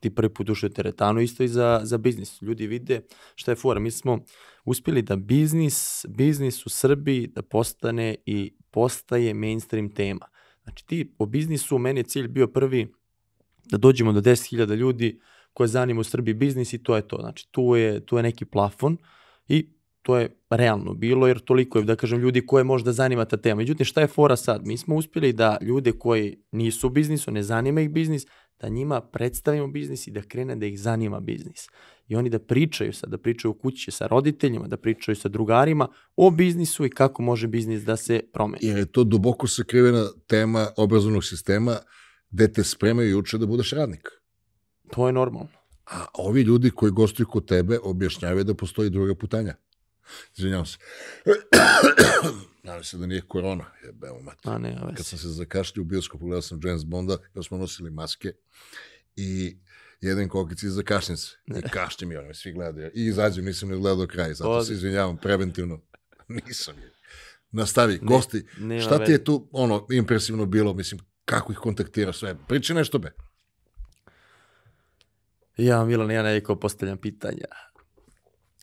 ti prvi put ušli u teretanu, isto i za, za biznis. Ljudi vide šta je fora. Mi smo uspjeli da biznis, biznis u Srbiji da postane i postaje mainstream tema. Znači ti po biznisu, meni je cilj bio prvi da dođemo do 10.000 ljudi koje zanima u Srbiji biznis i to je to. Znači tu je, tu je neki plafon i to je realno bilo jer toliko je, da kažem, ljudi koje možda zanima ta tema. Međutim, šta je fora sad? Mi smo uspjeli da ljude koji nisu u biznisu, ne zanima ih biznis, da njima predstavimo biznis i da krene da ih zanima biznis. I oni da pričaju sad, da pričaju u kući sa roditeljima, da pričaju sa drugarima o biznisu i kako može biznis da se promeni. Jer je to duboko sakrivena tema obrazovnog sistema gde te spremaju i uče da budeš radnik. To je normalno. A ovi ljudi koji gostuju kod tebe objašnjavaju da postoji druga putanja. Izvinjavam se. Nadam se da nije korona, jebe, mati. A ne, Kad sam se zakašljio u bioskopu, pogledao sam James Bonda, kad smo nosili maske i jedan kokic iz kašnice. I kaštim i oni svi gledaju. I izađem, nisam ne gledao kraj, zato Od... se izvinjavam preventivno. [laughs] nisam je. Nastavi, ne, gosti, šta ti je tu ono impresivno bilo, mislim, kako ih kontaktiraš sve? Priči nešto be. Ja, Milan, ja nekako postavljam pitanja.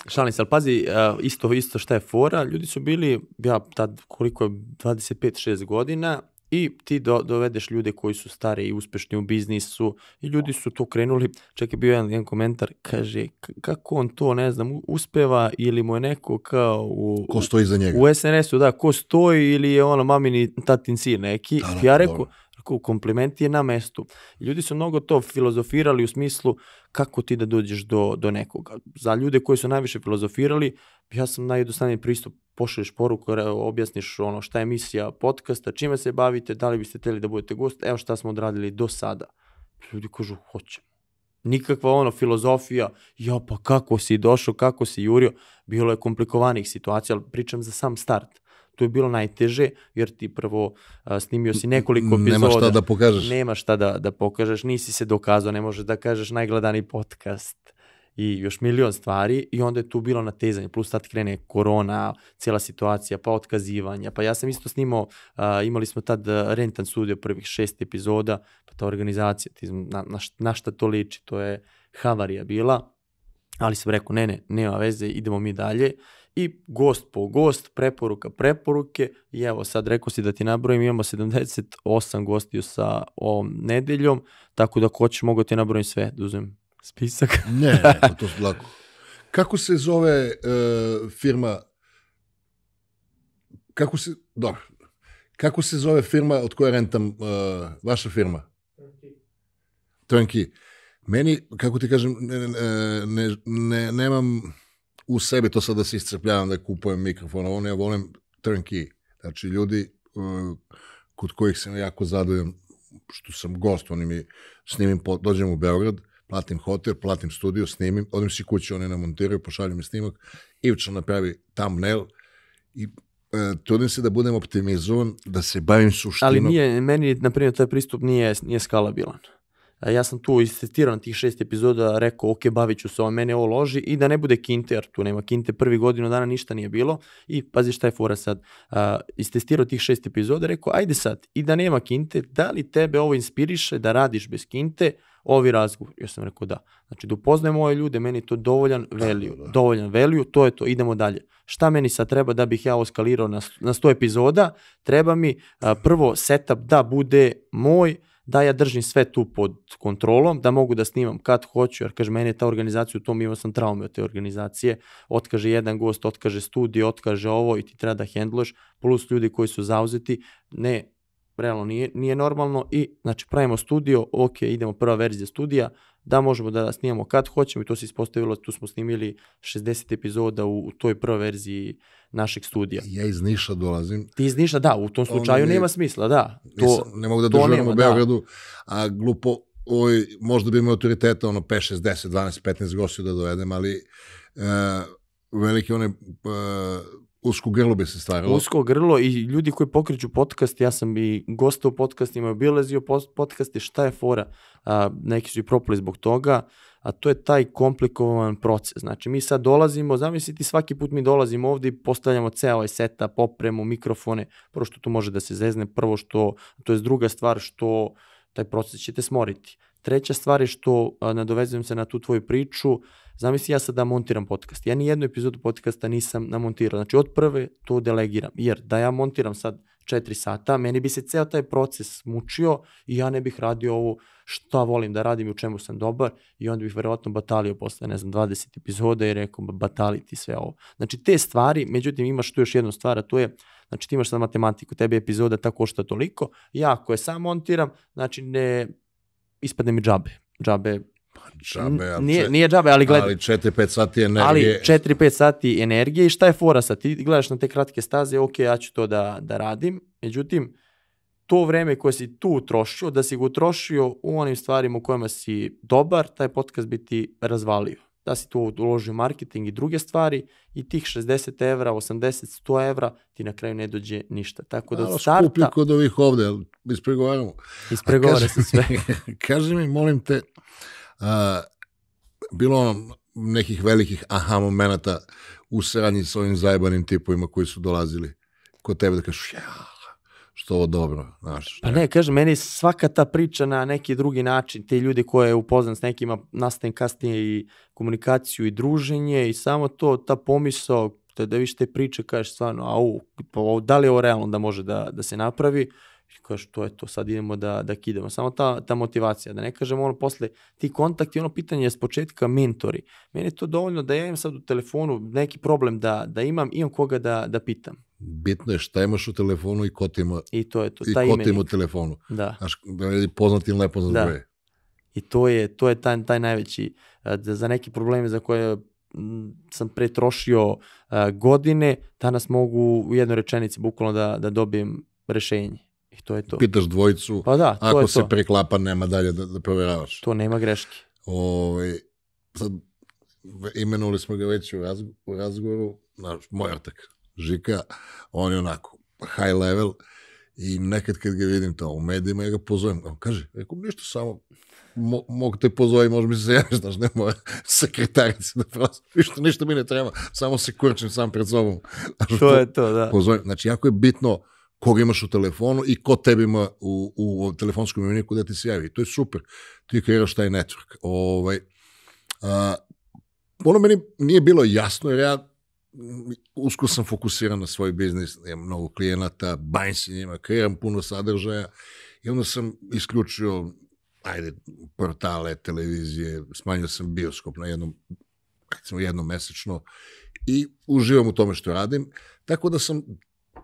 Šalim se, ali pazi, e, isto, isto šta je fora, ljudi su bili, ja tad koliko je, 25-6 godina i ti do, dovedeš ljude koji su stari i uspešni u biznisu i ljudi su to krenuli, čak je bio jedan, jedan komentar, kaže kako on to, ne znam, uspeva ili mu je neko kao u, ko stoji za njega. u SNS-u, da, ko stoji ili je ono mamini tatin sin neki, da, da, ja reku, dobro u kompliment je na mestu. Ljudi su mnogo to filozofirali u smislu kako ti da dođeš do, do nekoga. Za ljude koji su najviše filozofirali, ja sam najjednostavniji pristup pošalješ poruku, objasniš ono šta je misija podcasta, čime se bavite, da li biste teli da budete gost, evo šta smo odradili do sada. Ljudi kažu, hoćem. Nikakva ono filozofija, ja pa kako si došao, kako si jurio, bilo je komplikovanih situacija, ali pričam za sam start to je bilo najteže, jer ti prvo a, snimio si nekoliko epizoda. Nema šta da pokažeš. Nema šta da, da pokažeš, nisi se dokazao, ne možeš da kažeš najgledani podcast i još milion stvari i onda je tu bilo natezanje, plus tad krene korona, cijela situacija, pa otkazivanja, pa ja sam isto snimao, a, imali smo tad rentan studio prvih šest epizoda, pa ta organizacija, ti, na, na, na šta to liči, to je havarija bila, ali sam rekao ne, ne, nema veze, idemo mi dalje i gost po gost, preporuka preporuke i evo sad rekao si da ti nabrojim, imamo 78 gostiju sa ovom nedeljom, tako da ko će mogu ti nabrojim sve, da uzmem spisak. [laughs] ne, ne, pa to, je su lako. Kako se zove uh, firma, kako se, dobro, kako se zove firma od koje rentam, uh, vaša firma? Trenki. Trenki. Meni, kako ti kažem, ne, ne, e, ne, ne nemam u sebi, to sad da se iscrpljavam da kupujem mikrofon, ovo ne, ja volim turnkey. Znači, ljudi e, kod kojih sam jako zadovoljan što sam gost, oni mi snimim, dođem u Beograd, platim hotel, platim studio, snimim, odim si kući, oni namontiraju, pošalju mi snimak, Ivčan napravi thumbnail i e, trudim se da budem optimizovan, da se bavim suštinom. Ali nije, meni, na primjer, taj pristup nije, nije skalabilan. E, ja sam tu insistirao na tih šest epizoda, rekao ok, bavit ću se ovo, mene ovo loži i da ne bude Kinte, jer tu nema Kinte, prvi godinu dana ništa nije bilo i pazi šta je fora sad, Uh, e, istestirao tih šest epizoda, rekao ajde sad i da nema Kinte, da li tebe ovo inspiriše da radiš bez Kinte, ovi razgovor. Ja sam rekao da. Znači da upoznajem ove ljude, meni je to dovoljan value, da. dovoljan value, to je to, idemo dalje. Šta meni sad treba da bih ja oskalirao na, na 100 epizoda? Treba mi a, e, prvo setup da bude moj, da ja držim sve tu pod kontrolom, da mogu da snimam kad hoću, jer kaže meni je ta organizacija u tom imao sam traume od te organizacije, otkaže jedan gost, otkaže studij, otkaže ovo i ti treba da hendloš, plus ljudi koji su zauzeti, ne realno nije, nije normalno i znači pravimo studio, ok, idemo prva verzija studija, da možemo da snimamo kad hoćemo i to se ispostavilo, tu smo snimili 60 epizoda u, u toj prvoj verziji našeg studija. Ja iz Niša dolazim. Ti iz Niša, da, u tom slučaju ne, nema smisla, da. To, nisam, ne mogu da doživim u da. Beogradu, da. a glupo, oj, možda bi imao autoriteta, ono 5, 6, 10, 12, 15 gosti da dovedem, ali e, veliki one e, usko grlo bi se stvaralo. Usko grlo i ljudi koji pokreću podcast, ja sam i gosta u podcastima, obilazio podcaste, šta je fora, a, neki su i propali zbog toga, a to je taj komplikovan proces. Znači mi sad dolazimo, zamisliti svaki put mi dolazimo ovde i postavljamo ceo ovaj seta, popremu, mikrofone, prvo što tu može da se zezne, prvo što, to je druga stvar što taj proces ćete smoriti. Treća stvar je što, a, nadovezujem se na tu tvoju priču, Zamisli ja sad da montiram podcast. Ja ni jednu epizodu podcasta nisam namontirao. Znači od prve to delegiram. Jer da ja montiram sad 4 sata, meni bi se ceo taj proces mučio i ja ne bih radio ovo šta volim da radim i u čemu sam dobar i onda bih verovatno batalio posle, ne znam, 20 epizoda i rekao bataliti sve ovo. Znači te stvari, međutim imaš tu još jednu stvar, a to je Znači ti imaš sad matematiku, tebe epizoda ta košta toliko, ja ako je sam montiram, znači ne ispadne mi džabe. Džabe Pa džabe, ali nije, nije džabe, ali gledaj. Ali 4-5 sati energije. Ali 4-5 sati energije i šta je fora sad? Ti gledaš na te kratke staze, ok, ja ću to da, da radim, međutim, to vreme koje si tu utrošio, da si ga utrošio u onim stvarima u kojima si dobar, taj podcast bi ti razvalio. Da si tu uložio marketing i druge stvari i tih 60 evra, 80, 100 evra ti na kraju ne dođe ništa. Tako da od starta... Skupi kod ovih ovde, ispregovaramo. Ispregovara se sve. [laughs] kaži mi, molim te, uh, a, bilo nekih velikih aha momenta u sranji sa ovim zajebanim tipovima koji su dolazili kod tebe da kažeš, ja, što ovo dobro, znaš. Pa ne, kažem, meni svaka ta priča na neki drugi način, te ljudi koje je upoznan s nekima, nastajem kasnije i komunikaciju i druženje i samo to, ta pomisao, da viš te priče, kažeš stvarno, au, pa da li je ovo realno da može da, da se napravi, I kažeš, to je to, sad idemo da, da kidemo. Samo ta, ta motivacija, da ne kažemo ono posle, ti kontakti, ono pitanje je s početka mentori. Meni je to dovoljno da ja imam sad u telefonu neki problem da, da imam, imam koga da, da pitam. Bitno je šta imaš u telefonu i ko ti ima, I to je to, i taj ko imenik. ti ima u telefonu. Da. Znaš, da je poznat ili nepoznat da. broj. I to je, to je taj, taj najveći, da za neki probleme za koje sam pretrošio godine, danas mogu u jednoj rečenici bukvalno da, da dobijem rešenje. I to je to. Pitaš dvojicu, pa da, to ako je to. se preklapa, nema dalje da, da proveravaš. To nema greške. Ove, ovaj, sad, imenuli smo ga već u, razgo, u razgovoru, naš, moj ortak, Žika, on je onako high level i nekad kad ga vidim tamo u medijima, ja ga pozovem, on kaže, rekao, ništa samo, mo, mogu te pozove, možda mi se javiš, znaš, ne mora sekretarica da prosim, ništa, ništa mi ne treba, samo se kurčim sam pred sobom. Znaš, to je to, da. Pozovem, znači, jako je bitno, uh, koga imaš u telefonu i ko tebi ima u, u telefonskom imeniku da ti se javi. To je super. Ti kreiraš taj network. Ovaj, a, ono meni nije bilo jasno, jer ja usko sam fokusiran na svoj biznis, imam mnogo klijenata, bajim se njima, kreiram puno sadržaja i onda sam isključio ajde, portale, televizije, smanjio sam bioskop na jednom, recimo jednom mesečno i uživam u tome što radim, tako da sam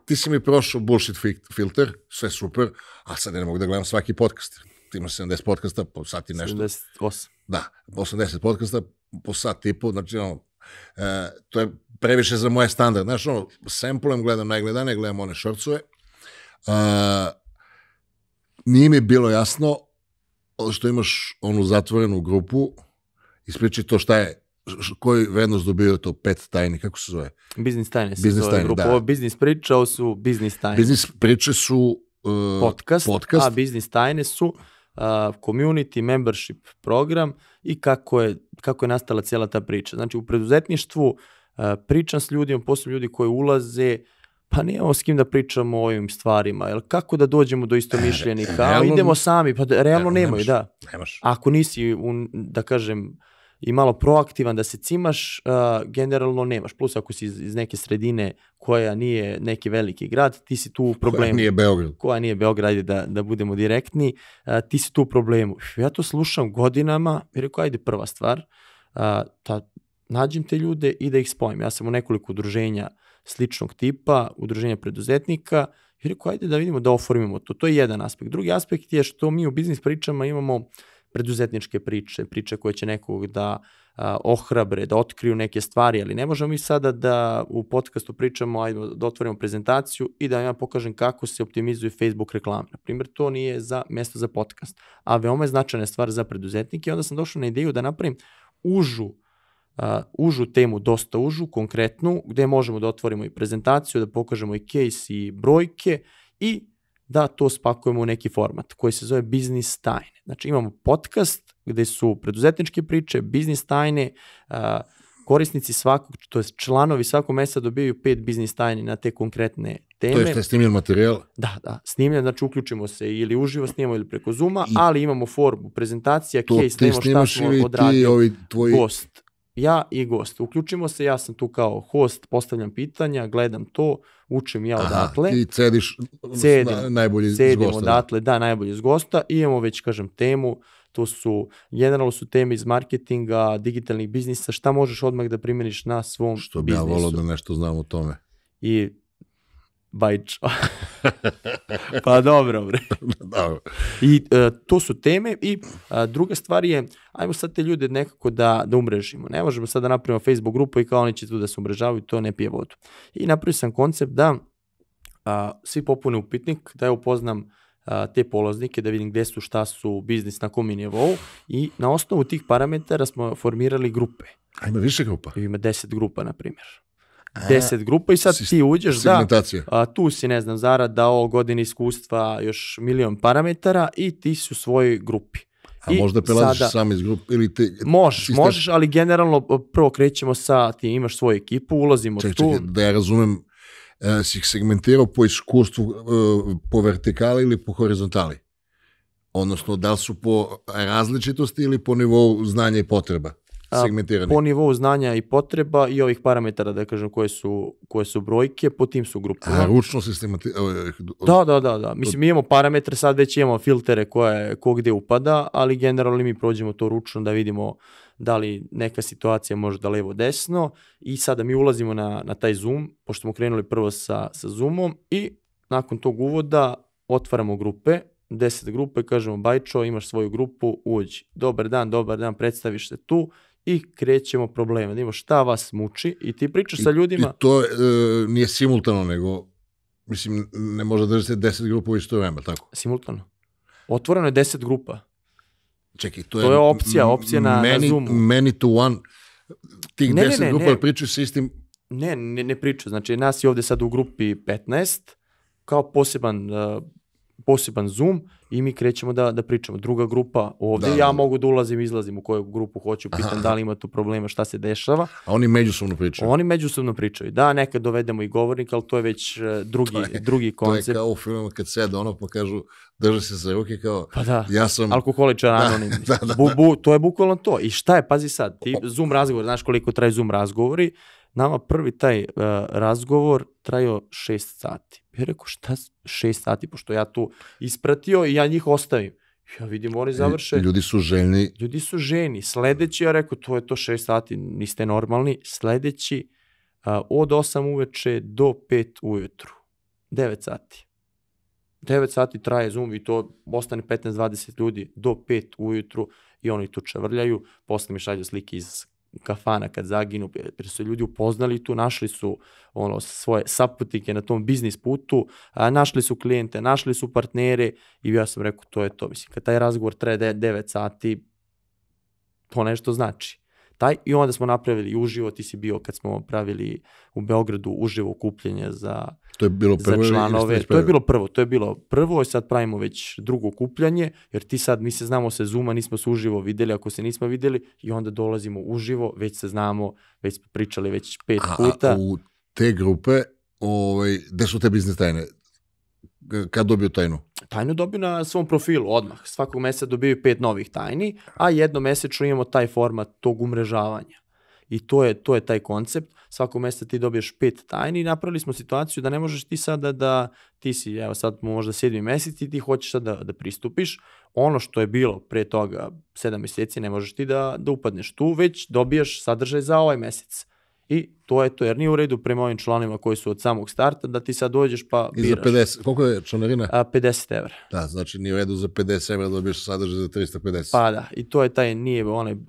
ti si mi prošao bullshit filter, sve super, a sad ne mogu da gledam svaki podcast. Ti imaš 70 podcasta po sati nešto. 78. Da, 80 podcasta po sat i po, znači ono, e, to je previše za moje standard. Znaš, ono, samplujem, gledam najgledane, gledam one šorcove. E, nije mi bilo jasno što imaš onu zatvorenu grupu, ispričaj to šta je koji Venus dobio to pet tajni, kako se zove? Biznis tajne se biznis zove tajne, grupa. Da. Ovo biznis priča, ovo su biznis tajne. Biznis priče su uh, podcast, podcast, a biznis tajne su uh, community membership program i kako je, kako je nastala cijela ta priča. Znači u preduzetništvu uh, pričam s ljudima, posebno ljudi koji ulaze, pa nemamo s kim da pričamo o ovim stvarima, jel kako da dođemo do mišljenika, e, realno, idemo sami, pa da, realno, realno nemaju, nemaš, da. Nemaš. Ako nisi, un, da kažem, i malo proaktivan da se cimaš, uh, generalno nemaš. Plus ako si iz, iz neke sredine koja nije neki veliki grad, ti si tu u problemu. Koja nije Beograd. Koja nije Beograd, da, da budemo direktni, uh, ti si tu u problemu. Ja to slušam godinama i rekao, ajde prva stvar, uh, ta, nađem te ljude i da ih spojim. Ja sam u nekoliko udruženja sličnog tipa, udruženja preduzetnika, i rekao, ajde da vidimo da oformimo to. To je jedan aspekt. Drugi aspekt je što mi u biznis pričama imamo uh, preduzetničke priče, priče koje će nekog da a, ohrabre, da otkriju neke stvari, ali ne možemo mi sada da u podcastu pričamo, ajde da otvorimo prezentaciju i da ja pokažem kako se optimizuju Facebook reklame. Na primjer, to nije za mesto za podcast, a veoma je značajna stvar za preduzetnike i onda sam došao na ideju da napravim užu Uh, užu temu, dosta užu, konkretnu, gde možemo da otvorimo i prezentaciju, da pokažemo i case i brojke i da to spakujemo u neki format koji se zove business time. Znači imamo podcast gde su preduzetničke priče, biznis tajne, korisnici svakog, to je članovi svakog mesta dobijaju pet biznis tajni na te konkretne teme. To je što je snimljen materijal? Da, da, snimljen, znači uključimo se ili uživo snimamo ili preko Zuma, I ali imamo formu prezentacija, to, case, nemo šta smo odradili, ti, ovi tvoji... gost ja i gost. Uključimo se, ja sam tu kao host, postavljam pitanja, gledam to, učim ja odatle. Aha, ti cediš cedim, na, najbolji iz s gosta. odatle, da, najbolji iz gosta. I imamo već, kažem, temu, to su, generalno su teme iz marketinga, digitalnih biznisa, šta možeš odmah da primeniš na svom biznisu. Što bi biznisu. ja volao da nešto znam o tome. I bajč. [laughs] pa dobro, bre. [laughs] dobro. Da. I e, to su teme i a, e, druga stvar je, ajmo sad te ljude nekako da, da umrežimo. Ne možemo sad da napravimo Facebook grupu i kao oni će tu da se umrežavaju, to ne pije vodu. I napravio sam koncept da a, svi popune upitnik, da je upoznam te polaznike, da vidim gde su, šta su, biznis na kom je nivou i na osnovu tih parametara smo formirali grupe. A ima više grupa? I ima 10 grupa, na primjer. 10 e, grupa i sad ti uđeš da a, tu si ne znam zarada da o godini iskustva još milion parametara i ti si u svojoj grupi. A I možda prelaziš sada, sam iz grupe ili te... Možeš, sistem... možeš, ali generalno prvo krećemo sa, ti imaš svoju ekipu, ulazimo ček, tu. Čekaj, da ja razumem, e, si ih segmentirao po iskustvu, e, po vertikali ili po horizontali? Odnosno, da li su po različitosti ili po nivou znanja i potreba? segmentirani. Po nivou znanja i potreba i ovih parametara, da kažem, koje su, koje su brojke, po tim su grupama. A, ručno sistemati... Eh, da, da, da, da. Mislim, mi imamo parametre, sad već imamo filtere koje, ko gde upada, ali generalno mi prođemo to ručno da vidimo da li neka situacija može da levo desno i sada mi ulazimo na, na taj zoom, pošto smo krenuli prvo sa, sa zoomom i nakon tog uvoda otvaramo grupe, 10 grupe, kažemo Bajčo, imaš svoju grupu, uđi. Dobar dan, dobar dan, predstaviš se tu i krećemo probleme. Da imamo šta vas muči i ti pričaš I, sa ljudima... I to e, nije simultano, nego mislim, ne može da se 10 grupa u isto vreme, tako? Simultano. Otvoreno je 10 grupa. Čekaj, to, to je, je opcija, opcija na, meni, na Zoomu. Many to one, tih ne, deset ne, ne, grupa ne. pričaju sa istim... Ne, ne, ne pričaju. Znači, nas je ovde sad u grupi 15, kao poseban uh, poseban Zoom i mi krećemo da, da pričamo. Druga grupa ovde, da, da ja da. mogu da ulazim, izlazim u koju grupu hoću, [laughs] pitam Aha. da li ima tu problema, šta se dešava. A oni međusobno pričaju. Oni međusobno pričaju. Da, nekad dovedemo i govornik, ali to je već e, [laughs] drugi, to je, drugi koncept. To je kao u filmu kad sede ono pa kažu drže se za ruke kao pa da, ja sam... Alkoholičar [laughs] da, anonim. Da, da, da. Bu, bu, to je bukvalno to. I šta je, pazi sad, ti Zoom razgovor, znaš koliko traje Zoom razgovori, nama prvi taj uh, razgovor trajao 6 sati. Ja rekao šta 6 sati, pošto ja tu ispratio i ja njih ostavim. Ja vidim, oni e, završe. Ljudi su željni. Ljudi su ženi. Sledeći, ja rekao, to je to 6 sati, niste normalni. Sledeći, uh, od 8 uveče do 5 ujutru. 9 sati. 9 sati traje Zoom i to ostane 15-20 ljudi do 5 ujutru i oni tu čevrljaju, posle mi šalju slike iz kafana kad zaginu, jer su ljudi upoznali tu, našli su ono svoje saputike na tom biznis putu, a, našli su klijente, našli su partnere i ja sam rekao to je to. Mislim, kad taj razgovor traje 9 sati, to nešto znači. Taj, I onda smo napravili uživo, ti si bio kad smo pravili u Beogradu uživo kupljenje za, to je bilo prvo za članove. To je bilo prvo, to je bilo prvo i sad pravimo već drugo kupljanje, jer ti sad mi se znamo se Zuma, nismo se uživo videli, ako se nismo videli i onda dolazimo uživo, već se znamo, već smo pričali već pet a, puta. A u te grupe, ovaj, gde su te biznis tajne? kad dobiju tajnu? Tajnu dobiju na svom profilu odmah. Svakog meseca dobiju pet novih tajni, a mesečno imamo taj format tog umrežavanja. I to je, to je taj koncept. Svakog meseca ti dobiješ pet tajni i napravili smo situaciju da ne možeš ti sada da, ti si, evo sad možda sedmi mesec i ti hoćeš sada da, da pristupiš. Ono što je bilo pre toga sedam meseci ne možeš ti da, da upadneš tu, već dobijaš sadržaj za ovaj mesec i to je to, jer nije u redu prema ovim članima koji su od samog starta, da ti sad dođeš pa biraš. I za 50, koliko je članarina? A, 50 evra. Da, znači nije u redu za 50 evra da dobiješ sadržaj za 350. Pa da, i to je taj, nije onaj uh,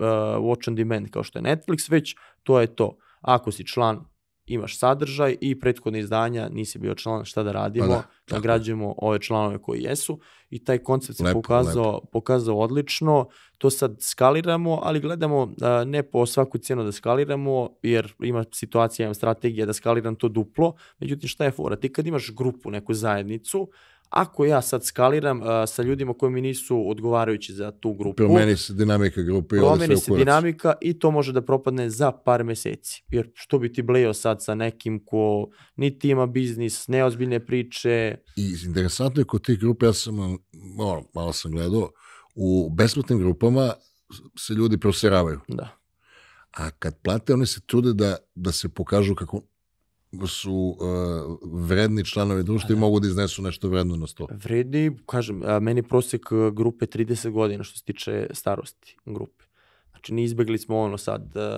watch on demand kao što je Netflix, već to je to. Ako si član imaš sadržaj i prethodne izdanja nisi bio član, šta da radimo, pa da, nagrađujemo ove članove koji jesu i taj koncept se lepo, pokazao, lepo. pokazao odlično, to sad skaliramo, ali gledamo a, ne po svaku cijenu da skaliramo, jer ima situacija, ima strategija da skaliram to duplo, međutim šta je fora, ti kad imaš grupu, neku zajednicu, Ako ja sad skaliram uh, sa ljudima koji mi nisu odgovarajući za tu grupu, promeni se dinamika grupe i promeni se dinamika i to može da propadne za par meseci. Jer što bi ti bleo sad sa nekim ko niti ima biznis, neozbiljne priče. I interesantno je kod tih grupe, ja sam malo, malo sam gledao, u besplatnim grupama se ljudi proseravaju. Da. A kad plate, oni se trude da, da se pokažu kako su uh, vredni članovi društva i da. mogu da iznesu nešto vredno na sto. Vredni, kažem, meni meni prosek e, grupe 30 godina što se tiče starosti grupe. Znači, ne izbegli smo ono sad, uh,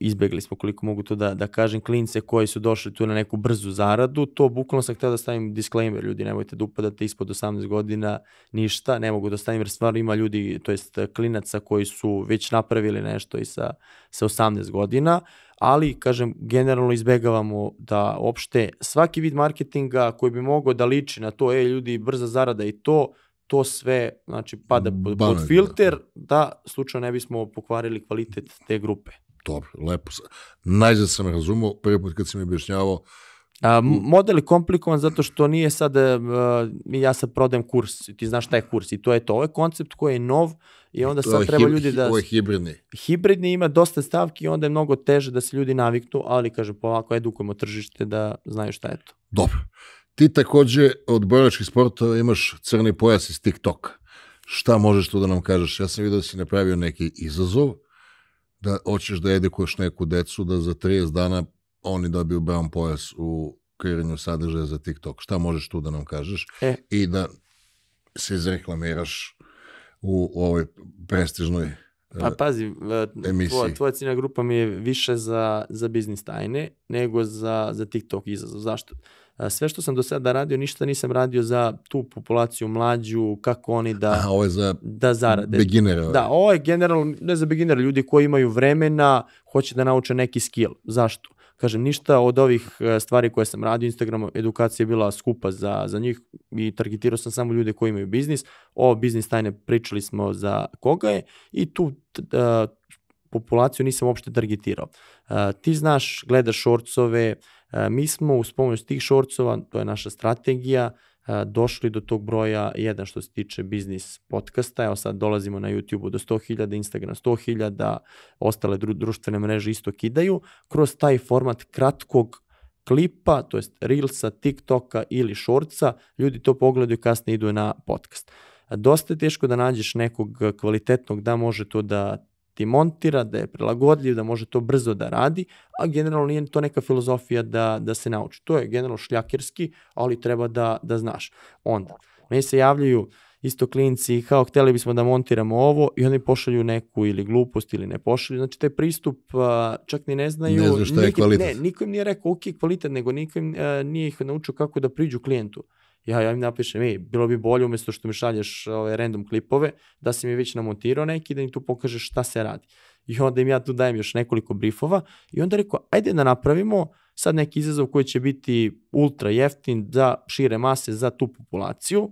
izbegli smo koliko mogu to da, da kažem, klince koji su došli tu na neku brzu zaradu, to bukvalno sam hteo da stavim disclaimer, ljudi, nemojte da upadate ispod 18 godina, ništa, ne mogu da stavim, jer stvarno ima ljudi, to jest klinaca koji su već napravili nešto i sa, sa 18 godina, uh, ali kažem generalno izbegavamo da opšte svaki vid marketinga koji bi mogao da liči na to, e ljudi brza zarada i to, to sve znači pada pod, pod da. filter da slučajno ne bismo pokvarili kvalitet te grupe. Dobro, lepo. Najzad sam razumao, prvi put kad si mi objašnjavao A, model je komplikovan zato što nije sad, a, e, e, ja sad prodajem kurs, ti znaš šta je kurs i to je to. Ovo je koncept koji je nov i onda sad treba ljudi da... Ovo je hibridni. Hibridni ima dosta stavki i onda je mnogo teže da se ljudi naviknu, ali kažem polako edukujemo tržište da znaju šta je to. Dobro. Ti takođe od borilačkih sporta imaš crni pojas iz TikToka. Šta možeš tu da nam kažeš? Ja sam vidio da si napravio neki izazov, da hoćeš da edukuješ neku decu da za 30 dana oni dobiju brown pojas u kreiranju sadržaja za TikTok. Šta možeš tu da nam kažeš? E. I da se izreklamiraš u ovoj prestižnoj e, Pa pazi, e, emisiji. tvoja, tvoja ciljna grupa mi je više za, za biznis tajne nego za, za TikTok izazov. Zašto? E, sve što sam do sada radio, ništa nisam radio za tu populaciju mlađu, kako oni da, A, ovo je za da zarade. Beginner. Ovaj. Da, ovo je generalno, ne za beginner, ljudi koji imaju vremena, hoće da nauče neki skill. Zašto? Kažem, ništa od ovih e, stvari koje sam radio Instagram, edukacija je bila skupa za, za njih i targetirao sam samo ljude koji imaju biznis. O biznis tajne pričali smo za koga je i tu e, populaciju nisam uopšte targetirao. E, ti znaš, gledaš šorcove, mi smo uz pomoć tih šorcova, to je naša strategija, došli do tog broja jedan što se tiče biznis podcasta, evo sad dolazimo na YouTube-u do 100.000, Instagram 100.000, ostale dru društvene mreže isto kidaju, kroz taj format kratkog klipa, to jest Reelsa, TikToka ili Shortsa, ljudi to pogledaju i kasnije idu na podcast. Dosta je teško da nađeš nekog kvalitetnog da može to da ti montira, da je prilagodljiv, da može to brzo da radi, a generalno nije to neka filozofija da, da se nauči. To je generalno šljakerski, ali treba da, da znaš. Onda, meni se javljaju isto klinci kao hteli bismo da montiramo ovo i oni pošalju neku ili glupost ili ne pošalju. Znači taj pristup čak ni ne znaju. Ne zna šta je kvalitet. Ne, niko im nije rekao ok kvalitet, nego niko im nije ih naučio kako da priđu klijentu ja, ja im napišem, ej, bilo bi bolje umesto što mi šalješ ove random klipove, da si mi već namontirao neki, da im tu pokažeš šta se radi. I onda im ja tu dajem još nekoliko briefova i onda rekao, ajde da napravimo sad neki izazov koji će biti ultra jeftin za šire mase, za tu populaciju,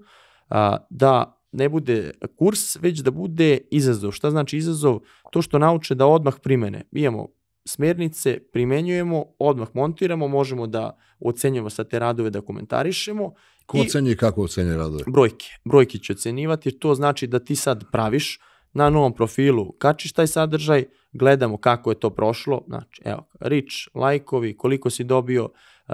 a, da ne bude kurs, već da bude izazov. Šta znači izazov? To što nauče da odmah primene. imamo smernice primenjujemo, odmah montiramo, možemo da ocenjamo sa te radove, da komentarišemo. Ko ocenje i kako ocenje radove? Brojke. Brojke će ocenivati, to znači da ti sad praviš, na novom profilu kačiš taj sadržaj, gledamo kako je to prošlo, znači, evo, reach, lajkovi, koliko si dobio,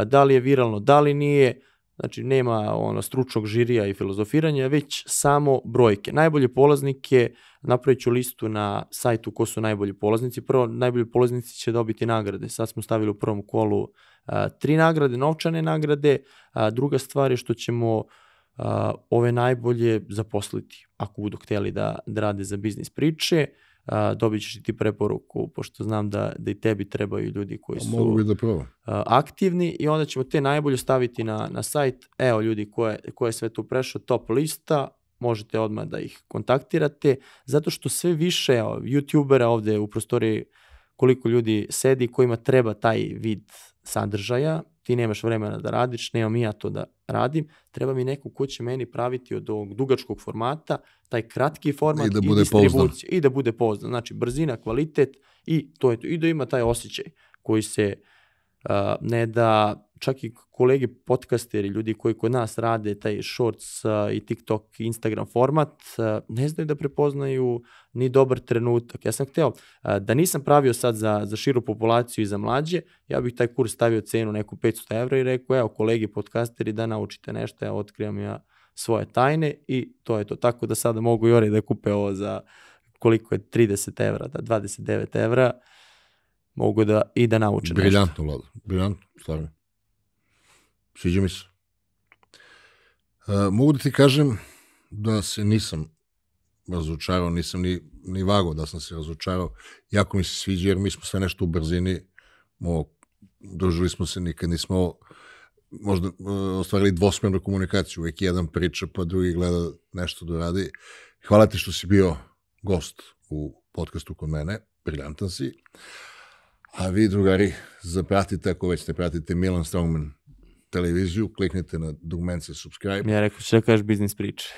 da li je viralno, da li nije, Znači, nema ono, stručnog žirija i filozofiranja, već samo brojke. Najbolje polaznike, napravit ću listu na sajtu ko su najbolji polaznici. Prvo, najbolji polaznici će dobiti nagrade. Sad smo stavili u prvom kolu a, tri nagrade, novčane nagrade. A, druga stvar je što ćemo a, ove najbolje zaposliti, ako budu hteli da, da rade za biznis priče. A, a, dobit ćeš i ti preporuku, pošto znam da, da i tebi trebaju ljudi koji pa su Mogu da A, aktivni i onda ćemo te najbolje staviti na, na sajt. Evo ljudi koje, koje sve tu prešao, top lista, možete odmah da ih kontaktirate, zato što sve više youtubera ovde u prostoriji koliko ljudi sedi kojima treba taj vid sadržaja ti nemaš vremena da radiš, nemam ja to da radim, treba mi neko ko će meni praviti od ovog dugačkog formata, taj kratki format i, da bude i distribucija. I da bude poznan. Znači, brzina, kvalitet i to je to. I da ima taj osjećaj koji se uh, ne da čak i kolege podcasteri, ljudi koji kod nas rade taj shorts e, i TikTok i Instagram format, e, ne znaju da prepoznaju ni dobar trenutak. Ja sam hteo e, da nisam pravio sad za, za širu populaciju i za mlađe, ja bih taj kurs stavio cenu neku 500 evra i rekao, evo kolege podcasteri da naučite nešto, ja otkrivam ja svoje tajne i to je to. Tako da sada mogu i oni da kupe ovo za koliko je 30 evra, da 29 evra, mogu da i da nauče Briljantno, Vlado, briljantno, stvarno. Sviđa mi se. E, mogu da ti kažem da se nisam razočarao, nisam ni, ni vago da sam se razočarao. Jako mi se sviđa jer mi smo sve nešto u brzini, mo, družili smo se, nikad nismo možda e, ostvarili dvosmernu komunikaciju, uvek jedan priča pa drugi gleda nešto da radi. Hvala ti što si bio gost u podcastu kod mene, briljantan si. A vi, drugari, zapratite, ako već ne pratite, Milan Strongman televiziju, kliknite na dugmence subscribe. Ja rekao, što kažeš biznis priče?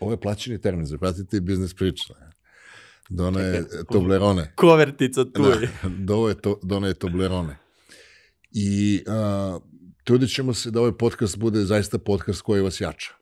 Ovo je plaćeni termin, zapratite biznis priče. Dona da je Toblerone. Kovertica tu da, je. Da, dona je da Toblerone. I a, trudit ćemo se da ovaj podcast bude zaista podcast koji vas jača.